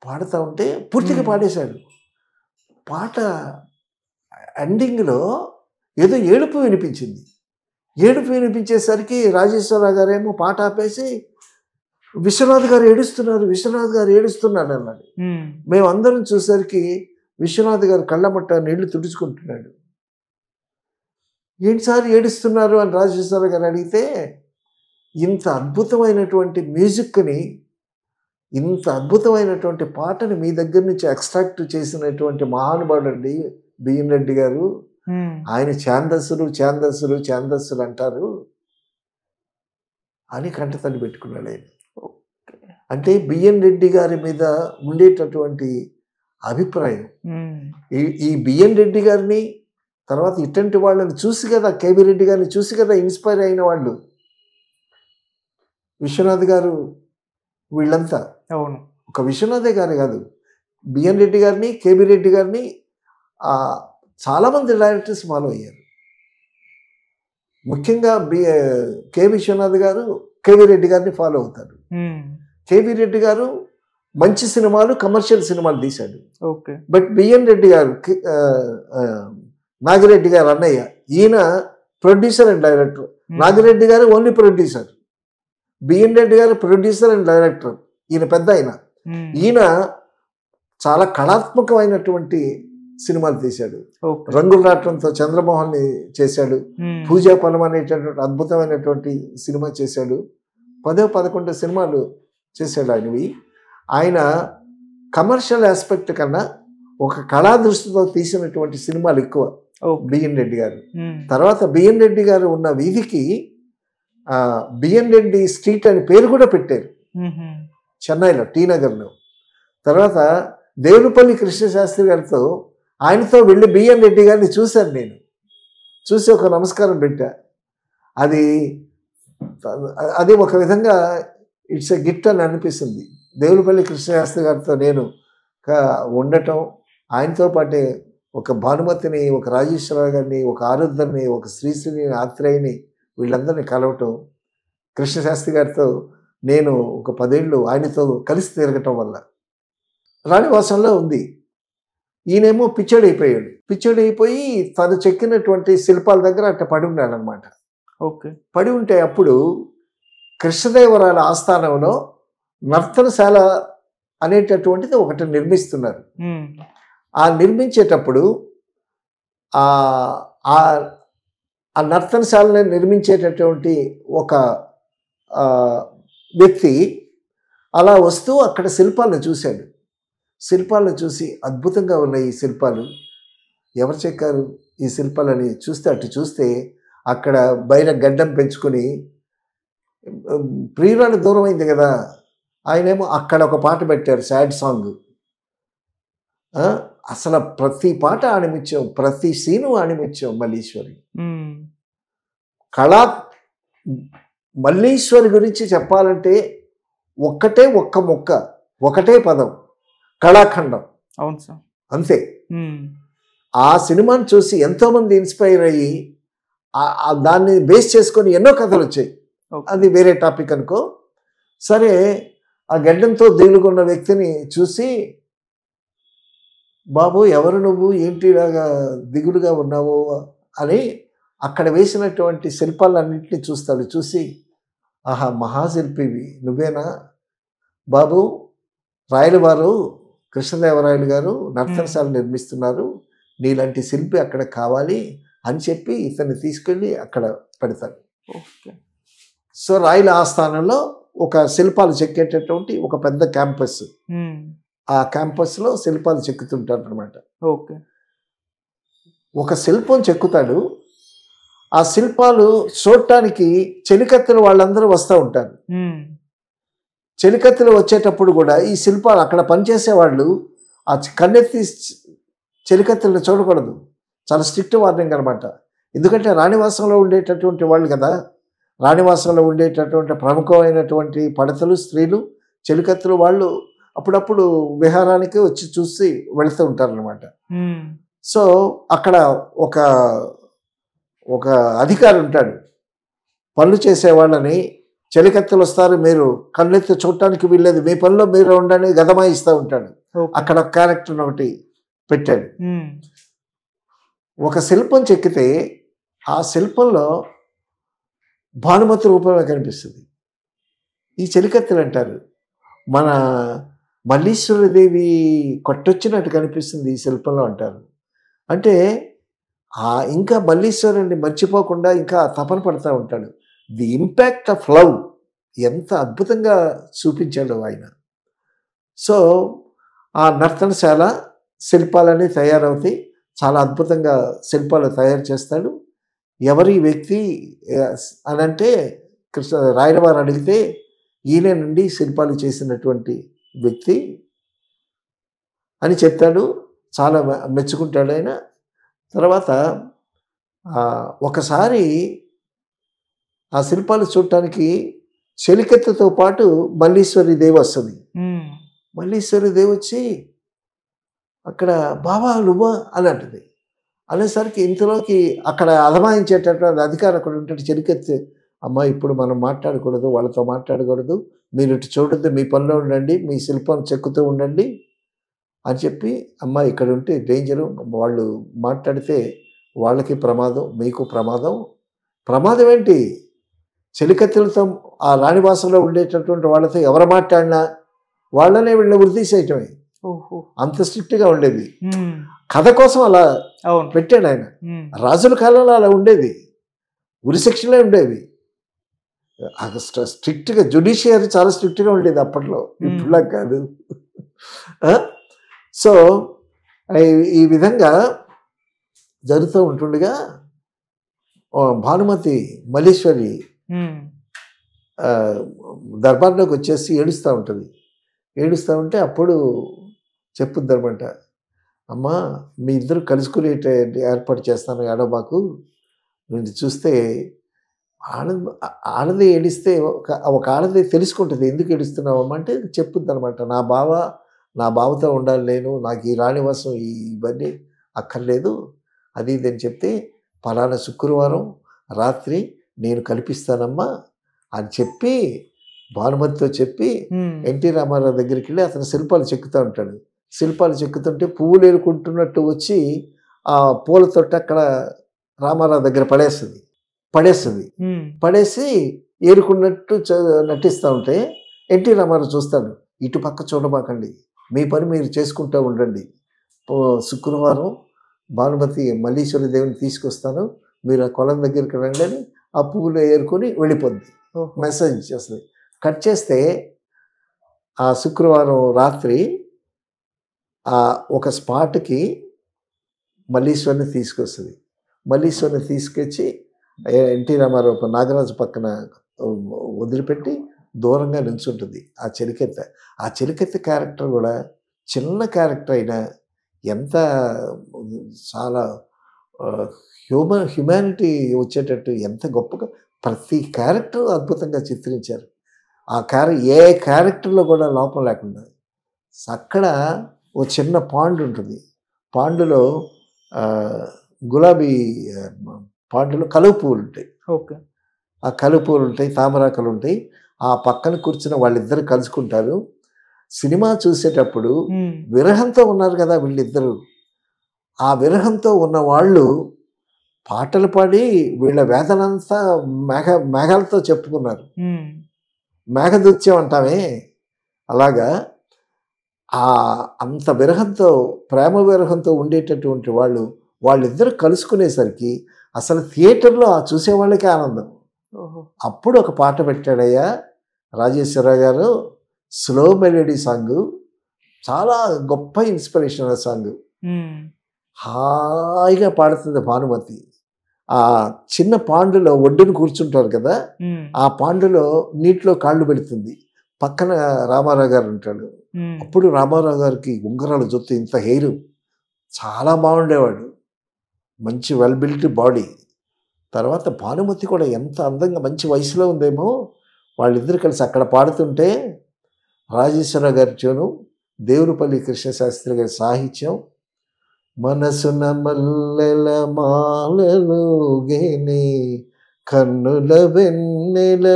పాడుతూ ఉంటే పూర్తిగా పాడేశాడు పాట ఎండింగ్లో ఏదో ఏడుపు వినిపించింది ఏడుపు వినిపించేసరికి రాజేశ్వరరావు గారేమో పాట ఆపేసి విశ్వనాథ్ గారు ఏడుస్తున్నారు విశ్వనాథ్ గారు ఏడుస్తున్నాడు అన్నాడు మేమందరం చూసరికి విశ్వనాథ్ గారు కళ్ళమట్ట నీళ్లు తుడుచుకుంటున్నాడు ఏంటి సార్ ఏడుస్తున్నారు అని రాజేశ్వర గారు అడిగితే ఇంత అద్భుతమైనటువంటి మ్యూజిక్ని ఇంత అద్భుతమైనటువంటి పాటని మీ దగ్గర నుంచి ఎక్స్ట్రాక్ట్ చేసినటువంటి మహానుభావుడు బియ్యం రెడ్డి గారు ఆయన ఛాందస్సులు ఛాందస్సులు ఛాందస్సులు అంటారు అని కంటతల్లి పెట్టుకున్నాడు ఆయన అంటే బిఎన్ రెడ్డి గారి మీద ఉండేటటువంటి అభిప్రాయం ఈ ఈ బిఎన్ రెడ్డి గారిని తర్వాత ఇటువంటి వాళ్ళని చూసి కదా కేబీ రెడ్డి గారిని చూసి కదా ఇన్స్పైర్ అయిన వాళ్ళు విశ్వనాథ్ గారు వీళ్ళంతా అవును ఒక విశ్వనాథే గారు కాదు బిఎన్ రెడ్డి గారిని కేబీ రెడ్డి గారిని చాలామంది డైరెక్టర్స్ ఫాలో అయ్యారు ముఖ్యంగా బి కె విశ్వనాథ్ గారు కేవీ రెడ్డి గారిని ఫాలో అవుతారు కేవీ రెడ్డి గారు మంచి సినిమాలు కమర్షియల్ సినిమాలు తీశాడు బట్ బిఎన్ రెడ్డి గారు నాగిరెడ్డి గారు అన్నయ్య ఈయన ప్రొడ్యూసర్ అండ్ డైరెక్టర్ నాగిరెడ్డి గారు ఓన్లీ ప్రొడ్యూసర్ బిఎన్ రెడ్డి గారు ప్రొడ్యూసర్ అండ్ డైరెక్టర్ ఈయన పెద్ద ఆయన ఈయన చాలా కళాత్మకమైనటువంటి సినిమాలు తీశాడు రంగుల రాట్నంతో చంద్రమోహన్ ని చేశాడు పూజా పొలం అనేటటువంటి అద్భుతమైనటువంటి సినిమా చేశాడు పదో పదకొండు సినిమాలు చేశాడు ఆయనవి ఆయన కమర్షియల్ ఆస్పెక్ట్ కన్నా ఒక కళా దృష్టితో తీసినటువంటి సినిమాలు ఎక్కువ బిఎన్ రెడ్డి గారు తర్వాత బిఎన్ రెడ్డి గారు ఉన్న వీధికి బిఎన్ రెడ్డి స్ట్రీట్ అని పేరు కూడా పెట్టారు చెన్నైలో టీ నగర్లో తర్వాత దేవులపల్లి కృష్ణశాస్త్రి గారితో ఆయనతో వెళ్ళి బిఎన్ రెడ్డి గారిని చూశాను నేను చూసి ఒక నమస్కారం పెట్టా అది అది ఒక విధంగా ఇట్స్ ఎ గిఫ్ట్ అని అనిపిస్తుంది దేవులపల్లి కృష్ణశాస్త్రి గారితో నేను ఉండటం ఆయనతో పాటే ఒక భానుమతిని ఒక రాజేశ్వరరావు గారిని ఒక ఆరుద్ధర్ని ఒక శ్రీశ్రీని ఆత్రేయని వీళ్ళందరినీ కలవటం కృష్ణశాస్త్రి గారితో నేను ఒక పదేళ్ళు ఆయనతో కలిసి తిరగటం వల్ల రాణివాసంలో ఉంది ఈయనేమో పిచ్చడైపోయాడు పిచ్చడైపోయి తను చెక్కినటువంటి శిల్పాల దగ్గర అట్ట పడి ఉన్నాడనమాట ఓకే పడి ఉంటే అప్పుడు కృష్ణదేవరాయల ఆస్థానంలో నర్తనశాల అనేటటువంటిది ఒకటి నిర్మిస్తున్నారు ఆ నిర్మించేటప్పుడు ఆ నర్తనశాలని నిర్మించేటటువంటి ఒక వ్యక్తి అలా వస్తూ అక్కడ శిల్పాలను చూశాడు శిల్పాలను చూసి అద్భుతంగా ఉన్నాయి ఈ శిల్పాలు ఎవరు చెక్కారు ఈ శిల్పాలని చూస్తే అటు చూస్తే అక్కడ బయట గడ్డం పెంచుకొని ప్రియురాలు దూరం అయింది కదా ఆయనేమో అక్కడ ఒక పాట పెట్టారు సాడ్ సాంగ్ అసలు ప్రతి పాట ఆణిమిత్యం ప్రతి సీను ఆణిమిత్యం మల్లీశ్వరి కళా మల్లీశ్వరి గురించి చెప్పాలంటే ఒక్కటే ఒక్క మొక్క ఒకటే పదం కళాఖండం అవును సార్ అంతే ఆ సినిమాని చూసి ఎంతోమంది ఇన్స్పైర్ అయ్యి దాన్ని బేస్ చేసుకొని ఎన్నో కథలు వచ్చాయి అది వేరే టాపిక్ అనుకో సరే ఆ గడ్డంతో దిగులుకున్న వ్యక్తిని చూసి బాబు ఎవరు నువ్వు ఏంటిలాగా దిగులుగా ఉన్నావు అని అక్కడ వేసినటువంటి శిల్పాలన్నింటినీ చూస్తాడు చూసి ఆహా మహాశిల్పివి నువ్వేనా బాబు రాయలవారు కృష్ణదేవరాయలు గారు నర్తనశాలు నిర్మిస్తున్నారు నీలాంటి శిల్పి అక్కడ కావాలి అని చెప్పి ఇతన్ని తీసుకెళ్ళి అక్కడ పెడతారు సో రాయల ఆస్థానంలో ఒక శిల్పాలు చెక్కేటటువంటి ఒక పెద్ద క్యాంపస్ ఆ క్యాంపస్లో శిల్పాలు చెక్కుతుంటారు అనమాట ఒక శిల్పం చెక్కుతాడు ఆ శిల్పాలు చూడటానికి చెలికత్తెలు వాళ్ళందరూ వస్తూ ఉంటారు చెలికత్తులు వచ్చేటప్పుడు కూడా ఈ శిల్పాలు అక్కడ పనిచేసే వాళ్ళు ఆ కన్నెత్తి చెలికత్తులను చూడకూడదు చాలా స్ట్రిక్ట్ వార్నింగ్ అనమాట ఎందుకంటే రాణివాసంలో ఉండేటటువంటి వాళ్ళు కదా రాణివాసంలో ఉండేటటువంటి ప్రముఖమైనటువంటి పడతలు స్త్రీలు చెలికత్తులు వాళ్ళు అప్పుడప్పుడు విహారానికి వచ్చి చూసి వెళుతూ ఉంటారనమాట సో అక్కడ ఒక ఒక అధికారి ఉంటాడు పనులు చేసే వాళ్ళని చెలికత్తెలు వస్తారు మీరు కళ్ళెత్తి చూడటానికి వీళ్ళేది మీ పనిలో మీరు ఉండండి గతమాయిస్తూ ఉంటాడు అక్కడ ఒక క్యారెక్టర్ ఒకటి పెట్టాడు ఒక శిల్పం చెక్కితే ఆ శిల్పంలో భానుమతి రూపంలో కనిపిస్తుంది ఈ చెలికత్తెలు అంటారు మన మల్లీశ్వరదేవి కొట్టొచ్చినట్టు కనిపిస్తుంది ఈ శిల్పంలో అంటారు అంటే ఇంకా మల్లీశ్వరుని మర్చిపోకుండా ఇంకా తపన పడుతూ ఉంటాడు ది ఇంపాక్ట్ ఆఫ్ లవ్ ఎంత అద్భుతంగా చూపించాడు ఆయన సో ఆ నర్తనశాల శిల్పాలని తయారవుతాయి చాలా అద్భుతంగా శిల్పాలు తయారు చేస్తాడు ఎవరి వ్యక్తి అని అంటే కృష్ణ రాయనవారు అడిగితే నుండి శిల్పాలు చేసినటువంటి వ్యక్తి అని చెప్తాడు చాలా మెచ్చుకుంటాడు ఆయన తర్వాత ఒకసారి ఆ శిల్పాలు చూడటానికి చెలికెత్తతో పాటు మల్లీశ్వరి దేవి వస్తుంది మల్లీశ్వరి దేవి వచ్చి అక్కడ బాబా నువ్వా అని అంటుంది అనేసరికి ఇంతలోకి అక్కడ అధమాయించేటటువంటి అధికారం అక్కడ ఉంటే చెలికెత్తి అమ్మ ఇప్పుడు మనం మాట్లాడకూడదు వాళ్ళతో మాట్లాడకూడదు మీరు ఇటు చూడద్దు మీ పనిలో ఉండండి మీ శిల్పం చెక్కుతూ ఉండండి అని చెప్పి అమ్మ ఇక్కడ ఉంటే డేంజరు వాళ్ళు మాట్లాడితే వాళ్ళకి ప్రమాదం మీకు ప్రమాదం ప్రమాదం ఏంటి చెలికత్తెలతో ఆ రాణివాసంలో ఉండేటటువంటి వాళ్ళతో ఎవరు మాట్లాడినా వాళ్ళనే వృద్ధి చేయటమే అంత స్ట్రిక్ట్గా ఉండేది కథ కోసం అలా పెట్టాడు ఆయన రాజుల కాలంలో అలా ఉండేది ఉరిశిక్షలే ఉండేవి స్ట్రిక్ట్గా జుడిషియరీ చాలా స్ట్రిక్ట్గా ఉండేది అప్పట్లో ఇప్పుడులా కాదు సో ఈ విధంగా జరుగుతూ ఉంటుండగా భానుమతి మల్లేశ్వరి దర్బార్లోకి వచ్చేసి ఏడుస్తూ ఉంటుంది ఏడుస్తూ ఉంటే అప్పుడు చెప్పుద్ది అనమాట అమ్మ మీ ఇద్దరు కలుసుకునే ఏర్పాటు చేస్తాను ఏడోబాకు నేను చూస్తే ఆనంద ఆడది ఏడిస్తే ఒక ఆడది తెలుసుకుంటుంది ఎందుకు అమ్మ అంటే చెప్పుద్ది అనమాట నా బావ నా బావతో ఉండాలి నేను నాకు ఈ రాణివాసం ఇవన్నీ అక్కర్లేదు అది అని చెప్తే పలానా శుక్రవారం రాత్రి నేను కల్పిస్తానమ్మా అని చెప్పి భానుమతితో చెప్పి ఎన్టీ రామారావు దగ్గరికి వెళ్ళి అతను శిల్పాలు చెక్కుతూ ఉంటాడు శిల్పాలు చెక్కుతుంటే పువ్వులు ఏరుకుంటున్నట్టు వచ్చి ఆ పూల అక్కడ రామారావు దగ్గర పడేస్తుంది పడేస్తుంది పడేసి ఏరుకున్నట్టు నటిస్తూ ఉంటే ఎన్టీ రామారావు చూస్తాడు ఇటు పక్క చూడబాకండి మీ పని మీరు చేసుకుంటూ ఉండండి శుక్రవారం భానుమతి మల్లీశ్వరి దేవుని తీసుకొస్తాను మీరు ఆ కొలం దగ్గరికి రండి అని ఆ పువ్వులో ఏరుకొని వెళ్ళిపోద్ది మెసేజ్ చేస్తుంది కట్ చేస్తే ఆ శుక్రవారం రాత్రి ఆ ఒక స్పాట్కి మల్లీశ్వరిని తీసుకొస్తుంది మల్లీశ్వరిని తీసుకొచ్చి ఎన్టీ రామారావు నాగరాజు పక్కన వదిలిపెట్టి దూరంగా నిల్చుంటుంది ఆ చెలికెత్త ఆ చెలికెత్త క్యారెక్టర్ కూడా చిన్న క్యారెక్టర్ అయినా ఎంత చాలా హ్యూమన్ హ్యుమానిటీ వచ్చేటట్టు ఎంత గొప్పగా ప్రతి క్యారెక్టర్ అద్భుతంగా చిత్రించారు ఆ క్యారె ఏ క్యారెక్టర్లో కూడా లోపం లేకుండా అక్కడ ఓ చిన్న పాండు ఉంటుంది పాండులో గులాబీ పాండులో కలువు పువ్వులు ఉంటాయి ఓకే ఆ కలువు పువ్వులు ఉంటాయి తామరాకలు ఉంటాయి ఆ పక్కన కూర్చున్న వాళ్ళిద్దరు కలుసుకుంటారు సినిమా చూసేటప్పుడు విరహంతో ఉన్నారు కదా వీళ్ళిద్దరు ఆ విరహంతో ఉన్న వాళ్ళు పాటలు పాడి వీళ్ళ వేదనంతా మేఘ మేఘాలతో చెప్పుకున్నారు మేఘదృత్యం అంటామే అలాగా ఆ అంత విరహంతో ప్రేమ విరహంతో ఉండేటటువంటి వాళ్ళు వాళ్ళిద్దరు కలుసుకునేసరికి అసలు థియేటర్లో ఆ చూసేవాళ్ళకే ఆనందం అప్పుడు ఒక పాట పెట్టాడయ్యా రాజేశ్వరరావు గారు స్లో మెలడీ సాంగ్ చాలా గొప్ప ఇన్స్పిరేషన్ సాంగ్ హాయిగా పాడుతుంది భానుమతి ఆ చిన్న పాండులో ఒడ్డును కూర్చుంటారు కదా ఆ పాండులో నీటిలో కాళ్ళు పెడుతుంది పక్కన రామారావు గారు ఉంటాడు అప్పుడు రామారావు గారికి ఉంగరాల జొత్తు ఇంత హెయిర్ చాలా బాగుండేవాడు మంచి వెల్ బాడీ తర్వాత భానుమతి కూడా ఎంత అందంగా మంచి వయసులో ఉందేమో వాళ్ళిద్దరు కలిసి అక్కడ పాడుతుంటే రాజేశ్వరరావు గారి చేను దేవులపల్లి కృష్ణశాస్త్రి గారి సాహిత్యం మనసున మల్లెల గేని కన్నుల వెన్నెల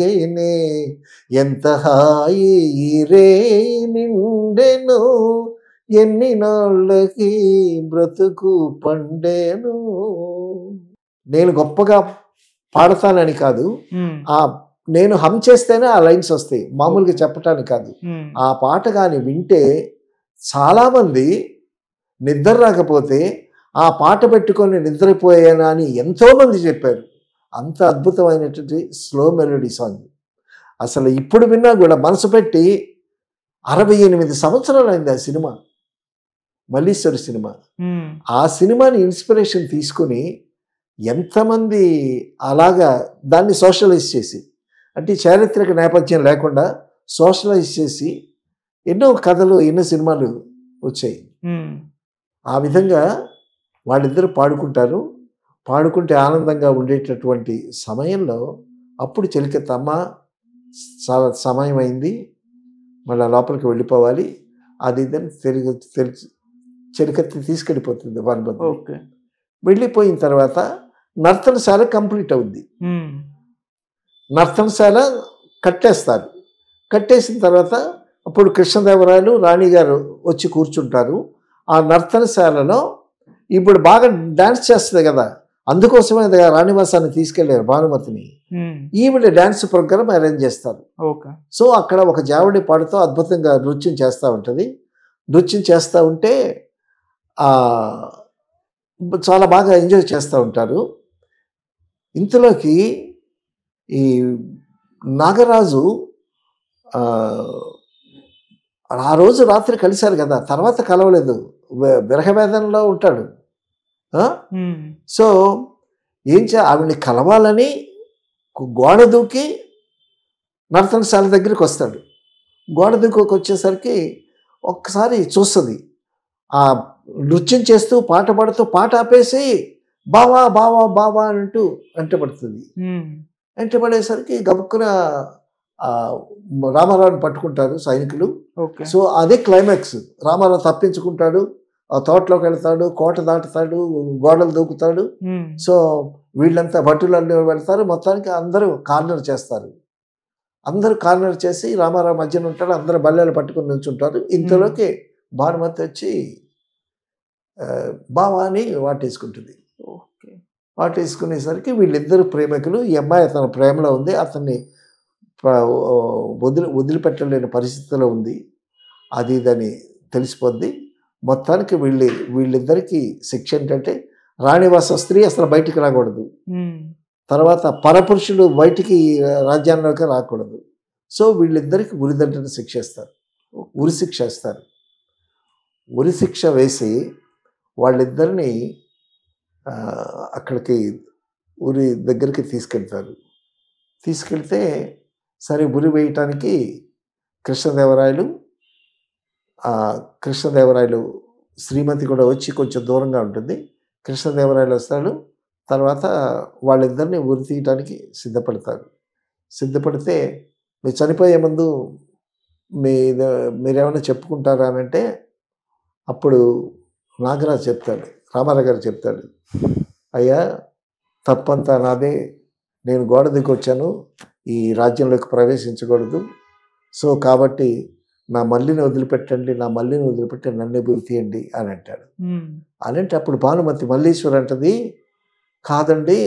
గేని ఎంత హాయి ఇరే నిండెను ఎన్ని నాళ్ళకి బ్రతుకు పండేను నేను గొప్పగా పాడతానని కాదు ఆ నేను హమ్ చేస్తేనే ఆ లైన్స్ వస్తాయి మామూలుగా చెప్పటానికి కాదు ఆ పాట కానీ వింటే చాలామంది నిద్ర రాకపోతే ఆ పాట పెట్టుకొని నిద్రపోయానా అని ఎంతోమంది చెప్పారు అంత అద్భుతమైనటువంటి స్లో మెలడీ సాంగ్ అసలు ఇప్పుడు విన్నా కూడా మనసు పెట్టి అరవై ఎనిమిది సంవత్సరాలు అయింది ఆ సినిమా మల్లీశ్వరి సినిమా ఆ సినిమాని ఇన్స్పిరేషన్ తీసుకుని ఎంతమంది అలాగా దాన్ని సోషలైజ్ చేసి అంటే చారిత్రక నేపథ్యం లేకుండా సోషలైజ్ చేసి ఎన్నో కథలు ఎన్నో సినిమాలు వచ్చాయి ఆ విధంగా వాళ్ళిద్దరు పాడుకుంటారు పాడుకుంటే ఆనందంగా ఉండేటటువంటి సమయంలో అప్పుడు చెలికత్తమ్మ సమయం అయింది మళ్ళీ లోపలికి వెళ్ళిపోవాలి అది తెలుగు తెలుసు చెలికత్తి తీసుకెళ్ళిపోతుంది వనపతి ఓకే వెళ్ళిపోయిన తర్వాత నర్తనశాల కంప్లీట్ అవుద్ది నర్తనశాల కట్టేస్తారు కట్టేసిన తర్వాత అప్పుడు కృష్ణదేవరాయలు రాణిగారు వచ్చి కూర్చుంటారు ఆ నర్తనశాలలో ఇప్పుడు బాగా డాన్స్ చేస్తుంది కదా అందుకోసమే రాణివాసాన్ని తీసుకెళ్లారు భానుమతిని ఈవిడ డాన్స్ ప్రోగ్రామ్ అరేంజ్ చేస్తారు సో అక్కడ ఒక జావడి పాడుతో అద్భుతంగా నృత్యం చేస్తూ ఉంటుంది నృత్యం చేస్తూ ఉంటే చాలా బాగా ఎంజాయ్ చేస్తూ ఉంటారు ఇంతలోకి ఈ నాగరాజు ఆ రోజు రాత్రి కలిశారు కదా తర్వాత కలవలేదు విరహవేదనలో ఉంటాడు సో ఏం చే ఆవిడ్ని కలవాలని గోడ దూకి నర్తనశాల దగ్గరికి వస్తాడు గోడ దూకి వచ్చేసరికి ఒక్కసారి చూస్తుంది ఆ నృత్యం చేస్తూ పాట పాడుతూ పాట ఆపేసి బావా బావా బావా అంటూ అంటపడుతుంది అంటపడేసరికి గబుక్కున రామారావుని పట్టుకుంటారు సైనికులు సో అదే క్లైమాక్స్ రామారావు తప్పించుకుంటాడు తోటలోకి వెళ్తాడు కోట దాటుతాడు గోడలు దూకుతాడు సో వీళ్ళంతా భటులన్నీ వెళ్తారు మొత్తానికి అందరూ కార్నర్ చేస్తారు అందరూ కార్నర్ చేసి రామారావు మధ్యన ఉంటాడు అందరూ బల్లెలు పట్టుకుని నిల్చుంటారు ఇంతలోకి భానుమతి వచ్చి బావా అని వాటేసుకుంటుంది వాటేసుకునేసరికి వీళ్ళిద్దరు ప్రేమికులు ఈ అమ్మాయి అతని ప్రేమలో ఉంది అతన్ని వదిలి వదిలిపెట్టలేని పరిస్థితిలో ఉంది అది దాన్ని తెలిసిపోద్ది మొత్తానికి వీళ్ళి వీళ్ళిద్దరికీ శిక్ష ఏంటంటే రాణివాస స్త్రీ అసలు బయటికి రాకూడదు తర్వాత పరపురుషుడు బయటికి రాజ్యాంగంలోకి రాకూడదు సో వీళ్ళిద్దరికి ఉరిదండ్రిని శిక్షిస్తారు ఉరి శిక్ష వేస్తారు ఉరి శిక్ష వేసి వాళ్ళిద్దరిని అక్కడికి ఊరి దగ్గరికి తీసుకెళ్తారు తీసుకెళ్తే సరే ఉరి వేయటానికి కృష్ణదేవరాయలు కృష్ణదేవరాయలు శ్రీమతి కూడా వచ్చి కొంచెం దూరంగా ఉంటుంది కృష్ణదేవరాయలు వస్తాడు తర్వాత వాళ్ళిద్దరిని ఉరి తీయటానికి సిద్ధపడతారు సిద్ధపడితే మీరు చనిపోయే ముందు మీ మీరేమైనా చెప్పుకుంటారా అని అంటే అప్పుడు నాగరాజు చెప్తాడు రామారావు గారు చెప్తాడు అయ్యా తప్పంతా నాదే నేను గోడ దిగి వచ్చాను ఈ రాజ్యంలోకి ప్రవేశించకూడదు సో కాబట్టి నా మల్లిని వదిలిపెట్టండి నా మల్లిని వదిలిపెట్టి నన్ను తీయండి అని అంటాడు అని అంటే అప్పుడు భానుమతి మల్లీశ్వర్ అంటది కాదండి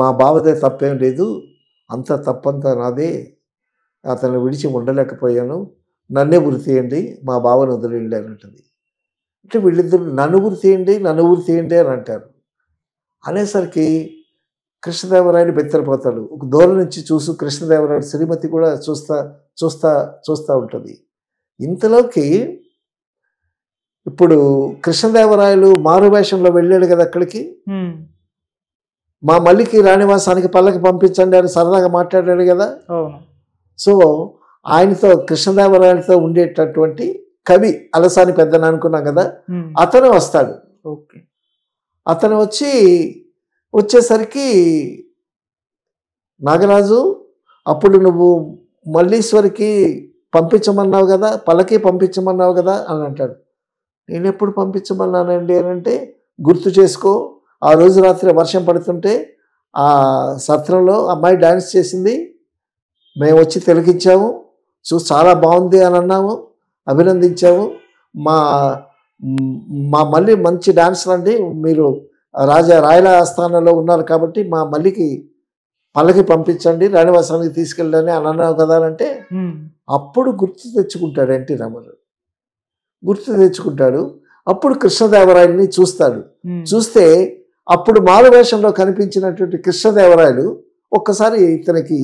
మా బావదే తప్పేం లేదు అంత తప్పంతా నాదే అతను విడిచి ఉండలేకపోయాను నన్నే తీయండి మా బావను వదిలేయండి అని అంటుంది అంటే వీళ్ళిద్దరు నన్ను తీయండి నన్ను తీయండి అని అంటారు అనేసరికి కృష్ణదేవరాయలు బెత్తరపోతాడు ఒక దూరం నుంచి చూసు కృష్ణదేవరాయలు శ్రీమతి కూడా చూస్తా చూస్తా చూస్తూ ఉంటుంది ఇంతలోకి ఇప్పుడు కృష్ణదేవరాయలు మారువేషంలో వెళ్ళాడు కదా అక్కడికి మా మల్లికి రాణివాసానికి పల్లకి పంపించండి అని సరదాగా మాట్లాడాడు కదా సో ఆయనతో కృష్ణదేవరాయలతో ఉండేటటువంటి కవి అలసాని పెద్దని అనుకున్నాం కదా అతను వస్తాడు అతను వచ్చి వచ్చేసరికి నాగరాజు అప్పుడు నువ్వు మల్లీశ్వరికి పంపించమన్నావు కదా పలకి పంపించమన్నావు కదా అని అంటాడు నేను ఎప్పుడు పంపించమన్నానండి అని అంటే గుర్తు చేసుకో ఆ రోజు రాత్రి వర్షం పడుతుంటే ఆ సత్రంలో అమ్మాయి డ్యాన్స్ చేసింది మేము వచ్చి తిలకించాము చూ చాలా బాగుంది అని అన్నాము అభినందించాము మా మా మళ్ళీ మంచి డ్యాన్స్ అండి మీరు రాజా రాయల ఆస్థానంలో ఉన్నారు కాబట్టి మా మల్లికి పల్లకి పంపించండి రాణివాసానికి తీసుకెళ్ళని అని అన్నావు కదా అంటే అప్పుడు గుర్తు తెచ్చుకుంటాడు ఎన్టీ రామారావు గుర్తు తెచ్చుకుంటాడు అప్పుడు కృష్ణదేవరాయల్ని చూస్తాడు చూస్తే అప్పుడు మారువేషంలో కనిపించినటువంటి కృష్ణదేవరాయలు ఒక్కసారి ఇతనికి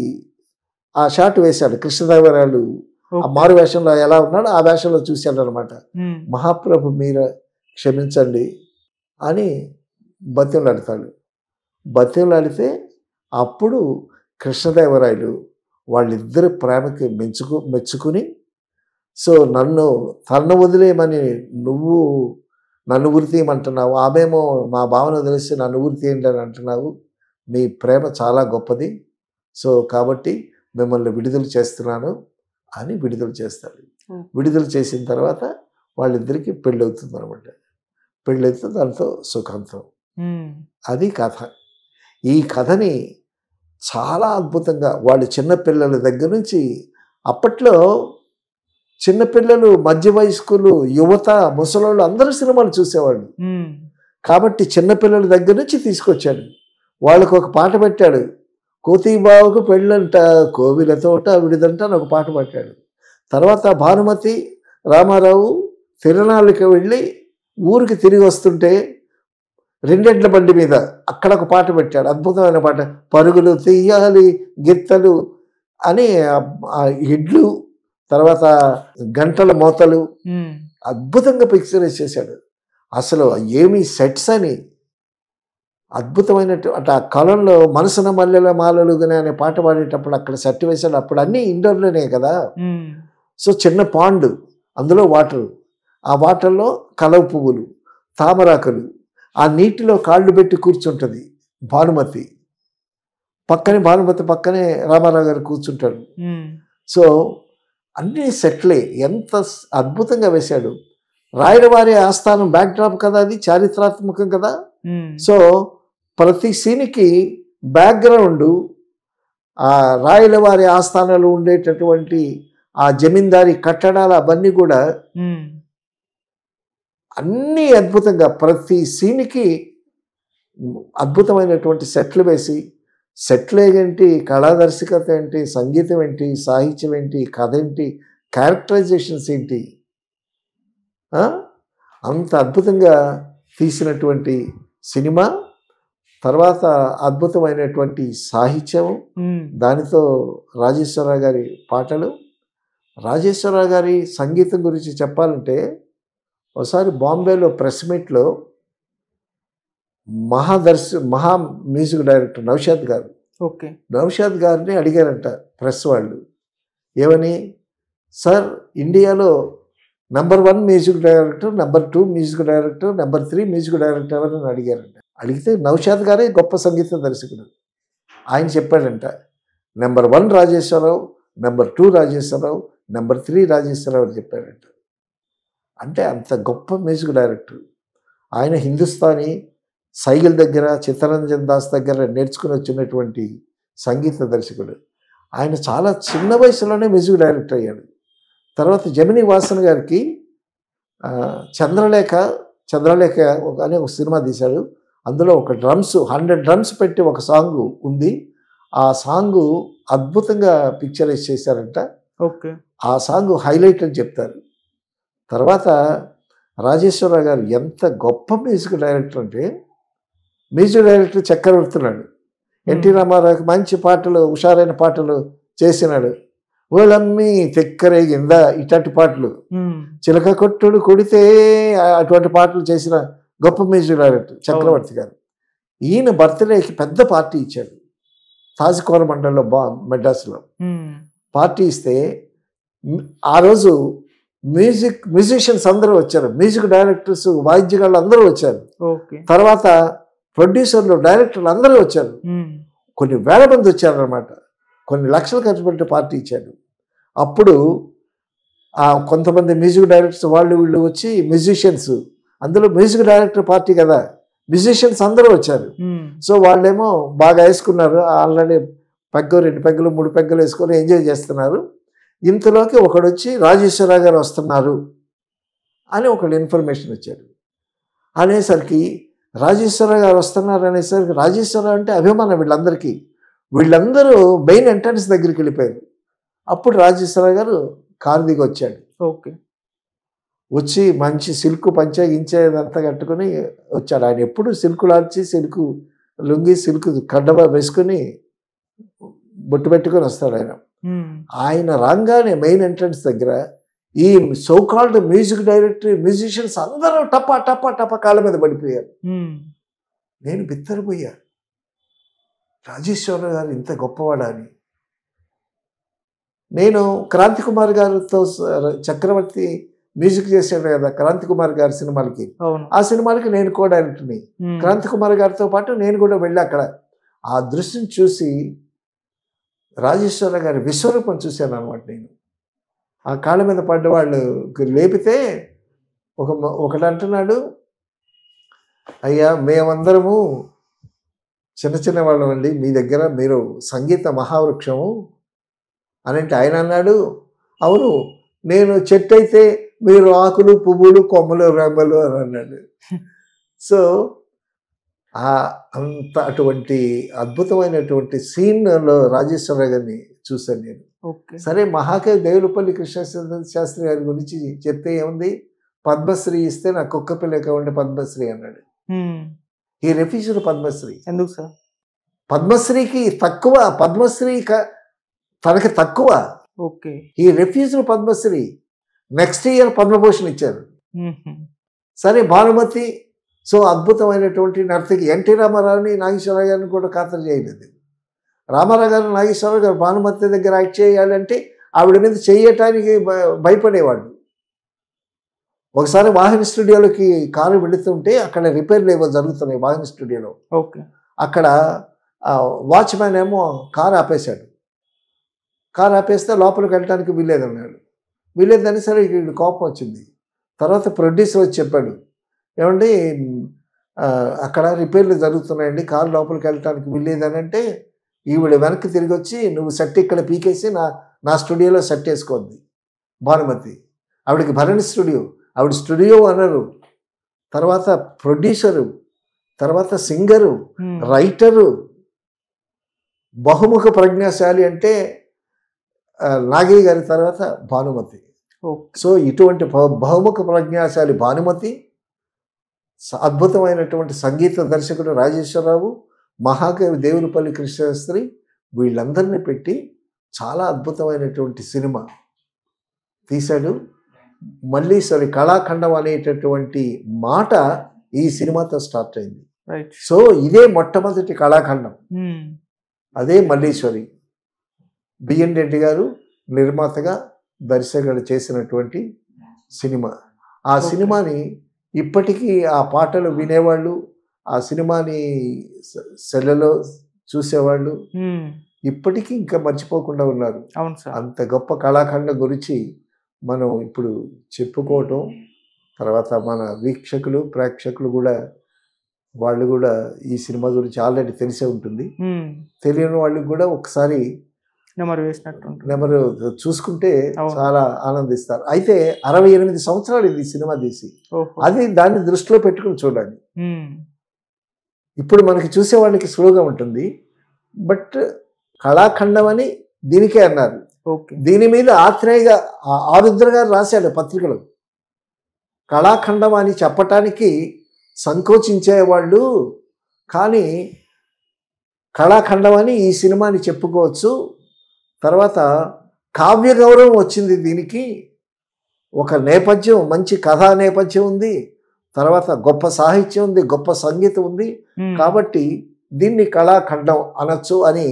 ఆ షాట్ వేశాడు కృష్ణదేవరాయలు ఆ మారు వేషంలో ఎలా ఉన్నాడో ఆ వేషంలో చూశాడు అనమాట మహాప్రభు మీరు క్షమించండి అని బతిమలాడతాడు బతిమలాడితే అప్పుడు కృష్ణదేవరాయలు వాళ్ళిద్దరి ప్రేమకి మెచ్చుకు మెచ్చుకుని సో నన్ను తన్ను వదిలేయమని నువ్వు నన్ను తీయమంటున్నావు ఆమెమో మా భావన వదిలేసి నన్ను తీయండి అని అంటున్నావు మీ ప్రేమ చాలా గొప్పది సో కాబట్టి మిమ్మల్ని విడుదల చేస్తున్నాను అని విడుదల చేస్తాడు విడుదల చేసిన తర్వాత వాళ్ళిద్దరికీ పెళ్ళి అవుతుంది అనమాట పెళ్ళి దాంతో సుఖంతో అది కథ ఈ కథని చాలా అద్భుతంగా వాళ్ళు చిన్నపిల్లల దగ్గర నుంచి అప్పట్లో చిన్నపిల్లలు మధ్య వయస్కులు యువత ముసలోళ్ళు అందరూ సినిమాలు చూసేవాళ్ళు కాబట్టి చిన్నపిల్లల దగ్గర నుంచి తీసుకొచ్చాడు వాళ్ళకు ఒక పాట పెట్టాడు కోతిబావుకు పెళ్ళంట కోవిలతోట విడిదంట అని ఒక పాట పెట్టాడు తర్వాత భానుమతి రామారావు తిరణాలకు వెళ్ళి ఊరికి తిరిగి వస్తుంటే రెండెంట్ల బండి మీద అక్కడ ఒక పాట పెట్టాడు అద్భుతమైన పాట పరుగులు తీయాలి గిత్తలు అని ఆ ఎడ్లు తర్వాత గంటల మోతలు అద్భుతంగా పిక్చరైజ్ చేశాడు అసలు ఏమి సెట్స్ అని అటు ఆ కాలంలో మనసున మల్లెల మాలలుగానే అనే పాట పాడేటప్పుడు అక్కడ సెట్ వేశాడు అప్పుడు అన్నీ ఇండోర్లోనే కదా సో చిన్న పాండు అందులో వాటర్ ఆ వాటర్లో కలవ పువ్వులు తామరాకులు ఆ నీటిలో కాళ్ళు పెట్టి కూర్చుంటుంది భానుమతి పక్కనే భానుమతి పక్కనే రామారావు గారు కూర్చుంటాడు సో అన్ని సెట్లే ఎంత అద్భుతంగా వేశాడు రాయలవారి ఆస్థానం బ్యాక్ డ్రాప్ కదా అది చారిత్రాత్మకం కదా సో ప్రతి సీన్కి బ్యాక్గ్రౌండ్ ఆ రాయలవారి ఆస్థానంలో ఉండేటటువంటి ఆ జమీందారీ కట్టడాలు అవన్నీ కూడా అన్నీ అద్భుతంగా ప్రతి సీన్కి అద్భుతమైనటువంటి సెట్లు వేసి సెట్లు ఏంటి కళాదర్శకత ఏంటి సంగీతం ఏంటి సాహిత్యం ఏంటి కథ ఏంటి క్యారెక్టరైజేషన్స్ ఏంటి అంత అద్భుతంగా తీసినటువంటి సినిమా తర్వాత అద్భుతమైనటువంటి సాహిత్యం దానితో రాజేశ్వరరావు గారి పాటలు రాజేశ్వరరావు గారి సంగీతం గురించి చెప్పాలంటే ఒకసారి బాంబేలో ప్రెస్ మీట్లో మహాదర్శి మహా మ్యూజిక్ డైరెక్టర్ నౌషాద్ గారు ఓకే నౌషాద్ గారిని అడిగారంట ప్రెస్ వాళ్ళు ఏమని సార్ ఇండియాలో number one music director number two music director number three music director అని అడిగారంట అడిగితే నౌషాద్ గారే గొప్ప సంగీత దర్శకుడు ఆయన చెప్పాడంట number one Rajeswararao number two Rajeswararao number three Rajeswararao అని చెప్పాడంట అంటే అంత గొప్ప మ్యూజిక్ డైరెక్టర్ ఆయన హిందుస్థానీ సైగిల్ దగ్గర చిత్తరంజన్ దాస్ దగ్గర నేర్చుకుని వచ్చినటువంటి సంగీత దర్శకుడు ఆయన చాలా చిన్న వయసులోనే మ్యూజిక్ డైరెక్టర్ అయ్యాడు తర్వాత జమిని వాసన్ గారికి చంద్రలేఖ చంద్రలేఖ అనే ఒక సినిమా తీశాడు అందులో ఒక డ్రమ్స్ హండ్రెడ్ డ్రమ్స్ పెట్టి ఒక సాంగ్ ఉంది ఆ సాంగ్ అద్భుతంగా పిక్చరైజ్ చేశారంట ఓకే ఆ సాంగ్ హైలైట్ అని చెప్తారు తర్వాత రాజేశ్వరరావు గారు ఎంత గొప్ప మ్యూజిక్ డైరెక్టర్ అంటే మ్యూజిక్ డైరెక్టర్ చక్రవర్తున్నాడు ఎన్టీ రామారావుకి మంచి పాటలు హుషారైన పాటలు చేసినాడు ఓలమ్మి కింద ఇట్లాంటి పాటలు చిలక కొట్టుడు కొడితే అటువంటి పాటలు చేసిన గొప్ప మ్యూజిక్ డైరెక్టర్ చక్రవర్తి గారు ఈయన బర్త్డేకి పెద్ద పార్టీ ఇచ్చాడు తాజకోర మండలంలో బా మెడ్రాస్లో పార్టీ ఇస్తే ఆ రోజు మ్యూజిక్ మ్యూజిషియన్స్ అందరూ వచ్చారు మ్యూజిక్ డైరెక్టర్స్ వాయిద్యగాళ్ళు అందరూ వచ్చారు తర్వాత ప్రొడ్యూసర్లు డైరెక్టర్లు అందరూ వచ్చారు కొన్ని వేల మంది వచ్చారనమాట కొన్ని లక్షలు ఖర్చు పెట్టి పార్టీ ఇచ్చాడు అప్పుడు ఆ కొంతమంది మ్యూజిక్ డైరెక్టర్స్ వాళ్ళు వీళ్ళు వచ్చి మ్యూజిషియన్స్ అందులో మ్యూజిక్ డైరెక్టర్ పార్టీ కదా మ్యూజిషియన్స్ అందరూ వచ్చారు సో వాళ్ళేమో బాగా వేసుకున్నారు ఆల్రెడీ పెగ్గు రెండు పెగ్గులు మూడు పెగ్గులు వేసుకొని ఎంజాయ్ చేస్తున్నారు ఇంతలోకి ఒకడు వచ్చి రాజేశ్వరరావు గారు వస్తున్నారు అని ఒకళ్ళు ఇన్ఫర్మేషన్ వచ్చాడు అనేసరికి రాజేశ్వరరావు గారు వస్తున్నారు అనేసరికి రాజేశ్వరరావు అంటే అభిమానం వీళ్ళందరికీ వీళ్ళందరూ మెయిన్ ఎంట్రన్స్ దగ్గరికి వెళ్ళిపోయారు అప్పుడు రాజేశ్వరరావు గారు కారు దిగి వచ్చాడు ఓకే వచ్చి మంచి సిల్క్ పంచ కట్టుకుని వచ్చాడు ఆయన ఎప్పుడు సిల్క్ లాల్చి సిల్క్ లుంగి సిల్క్ కడ్డబ వేసుకుని బొట్టు పెట్టుకొని వస్తాడు ఆయన Hmm. ఆయన రాగానే మెయిన్ ఎంట్రన్స్ దగ్గర ఈ సోకాల్డ్ మ్యూజిక్ డైరెక్టర్ మ్యూజిషియన్స్ అందరూ టపా టప టప కాళ్ళ మీద పడిపోయారు hmm. నేను బిత్తరపోయా రాజేశ్వర గారు ఇంత గొప్పవాడా అని నేను క్రాంతి కుమార్ గారితో చక్రవర్తి మ్యూజిక్ చేశాడు కదా క్రాంతి కుమార్ గారి సినిమాలకి ఆ సినిమాలకి నేను కూడా డైరెక్టర్ని hmm. క్రాంతి కుమార్ గారితో పాటు నేను కూడా వెళ్ళి అక్కడ ఆ దృశ్యం చూసి రాజేశ్వర గారి విశ్వరూపం చూశాను అనమాట నేను ఆ కాళ్ళ మీద పడ్డ వాళ్ళు లేపితే ఒక ఒకడు అంటున్నాడు అయ్యా మేమందరము చిన్న చిన్న వాళ్ళం అండి మీ దగ్గర మీరు సంగీత మహావృక్షము అని అంటే ఆయన అన్నాడు అవును నేను చెట్టు అయితే మీరు ఆకులు పువ్వులు కొమ్మలు రెమ్మలు అని అన్నాడు సో ఆ అంత అటువంటి అద్భుతమైనటువంటి సీన్లో రాజేశ్వరరావు గారిని చూశాను నేను సరే మహాకవి దేవులపల్లి కృష్ణచంద్ర శాస్త్రి గారి గురించి చెప్తే ఏముంది పద్మశ్రీ ఇస్తే నా కుక్క పిల్లక కావండి పద్మశ్రీ అన్నాడు ఈ రెఫ్యూజర్ పద్మశ్రీ ఎందుకు సార్ పద్మశ్రీకి తక్కువ పద్మశ్రీ తనకి తక్కువ ఓకే ఈ రెఫ్యూజర్ పద్మశ్రీ నెక్స్ట్ ఇయర్ పద్మభూషణ్ ఇచ్చారు సరే భానుమతి సో అద్భుతమైనటువంటి నర్తకి ఎన్టీ రామారావుని నాగేశ్వరరావు గారిని కూడా ఖాతరు చేయలేదు రామారావు గారు నాగేశ్వరరావు గారు భానుమతి దగ్గర యాక్ట్ చేయాలంటే ఆవిడ మీద చేయటానికి భయపడేవాడు ఒకసారి వాహన స్టూడియోలోకి కారు వెళుతుంటే అక్కడ రిపేర్లు ఏవో జరుగుతున్నాయి వాహన స్టూడియోలో ఓకే అక్కడ వాచ్మ్యాన్ ఏమో కారు ఆపేశాడు కారు ఆపేస్తే లోపలికి వెళ్ళడానికి వీల్లేదన్నాడు వీల్లేదని సరే కోపం వచ్చింది తర్వాత ప్రొడ్యూసర్ వచ్చి చెప్పాడు ఏమండి అక్కడ రిపేర్లు జరుగుతున్నాయండి కారు లోపలికి వెళ్ళటానికి వీల్లేదని అంటే ఈవిడ వెనక్కి తిరిగి వచ్చి నువ్వు సెట్ ఇక్కడ పీకేసి నా నా స్టూడియోలో సెట్ వేసుకోండి భానుమతి ఆవిడకి భరణి స్టూడియో ఆవిడ స్టూడియో అనరు తర్వాత ప్రొడ్యూసరు తర్వాత సింగరు రైటరు బహుముఖ ప్రజ్ఞాశాలి అంటే నాగయ్య గారి తర్వాత భానుమతి సో ఇటువంటి బహుముఖ ప్రజ్ఞాశాలి భానుమతి అద్భుతమైనటువంటి సంగీత దర్శకుడు రాజేశ్వరరావు మహాకవి దేవులపల్లి కృష్ణశాస్త్రి వీళ్ళందరినీ పెట్టి చాలా అద్భుతమైనటువంటి సినిమా తీశాడు మళ్ళీ సరే కళాఖండం అనేటటువంటి మాట ఈ సినిమాతో స్టార్ట్ అయింది సో ఇదే మొట్టమొదటి కళాఖండం hmm. అదే మల్లీశ్వరి బిఎన్ రెడ్డి గారు నిర్మాతగా దర్శకుడు చేసినటువంటి సినిమా ఆ సినిమాని ఇప్పటికీ ఆ పాటలు వినేవాళ్ళు ఆ సినిమాని సెల్లలో చూసేవాళ్ళు ఇప్పటికీ ఇంకా మర్చిపోకుండా ఉన్నారు అంత గొప్ప కళాఖండం గురించి మనం ఇప్పుడు చెప్పుకోవటం తర్వాత మన వీక్షకులు ప్రేక్షకులు కూడా వాళ్ళు కూడా ఈ సినిమా గురించి ఆల్రెడీ తెలిసే ఉంటుంది తెలియని వాళ్ళకి కూడా ఒకసారి నెమరు వేసినట్టు నెమరు చూసుకుంటే చాలా ఆనందిస్తారు అయితే అరవై ఎనిమిది సంవత్సరాలు ఇది సినిమా తీసి అది దాన్ని దృష్టిలో పెట్టుకుని చూడాలి ఇప్పుడు మనకి చూసేవాడికి సులువుగా ఉంటుంది బట్ కళాఖండం అని దీనికే అన్నారు దీని మీద ఆత్రేయగా ఆరుద్ర గారు రాశాడు పత్రికలు కళాఖండం అని చెప్పటానికి సంకోచించేవాళ్ళు కానీ కళాఖండం అని ఈ సినిమాని చెప్పుకోవచ్చు తర్వాత కావ్య గౌరవం వచ్చింది దీనికి ఒక నేపథ్యం మంచి కథా నేపథ్యం ఉంది తర్వాత గొప్ప సాహిత్యం ఉంది గొప్ప సంగీతం ఉంది కాబట్టి దీన్ని కళాఖండం అనొచ్చు అని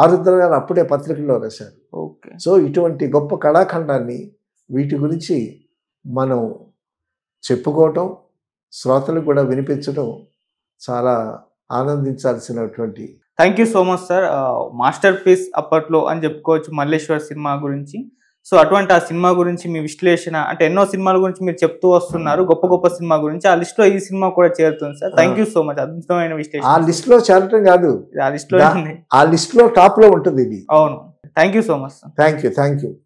ఆరుద్ర గారు అప్పుడే పత్రికల్లో రాశారు సో ఇటువంటి గొప్ప కళాఖండాన్ని వీటి గురించి మనం చెప్పుకోవటం శ్రోతలు కూడా వినిపించడం చాలా ఆనందించాల్సినటువంటి thank you so much sir masterpiece అప్పట్లో అని చెప్పుకోవచ్చు మల్లేశ్వర్ సినిమా గురించి సో అటువంటి ఆ సినిమా గురించి మీ విశ్లేషణ అంటే ఎన్నో సినిమాల గురించి మీరు చెప్తూ వస్తున్నారు గొప్ప గొప్ప సినిమా గురించి ఆ లిస్ట్ లో ఈ సినిమా కూడా చేరుతుంది sir thank you so much అద్భుతమైన విశ్లేషణ ఆ లిస్ట్ లో చేరటం కాదు ఆ లిస్ట్ లో ఆ లిస్ట్ లో టాప్ లో ఉంటుంది ఇది అవును thank you so much sir thank you thank you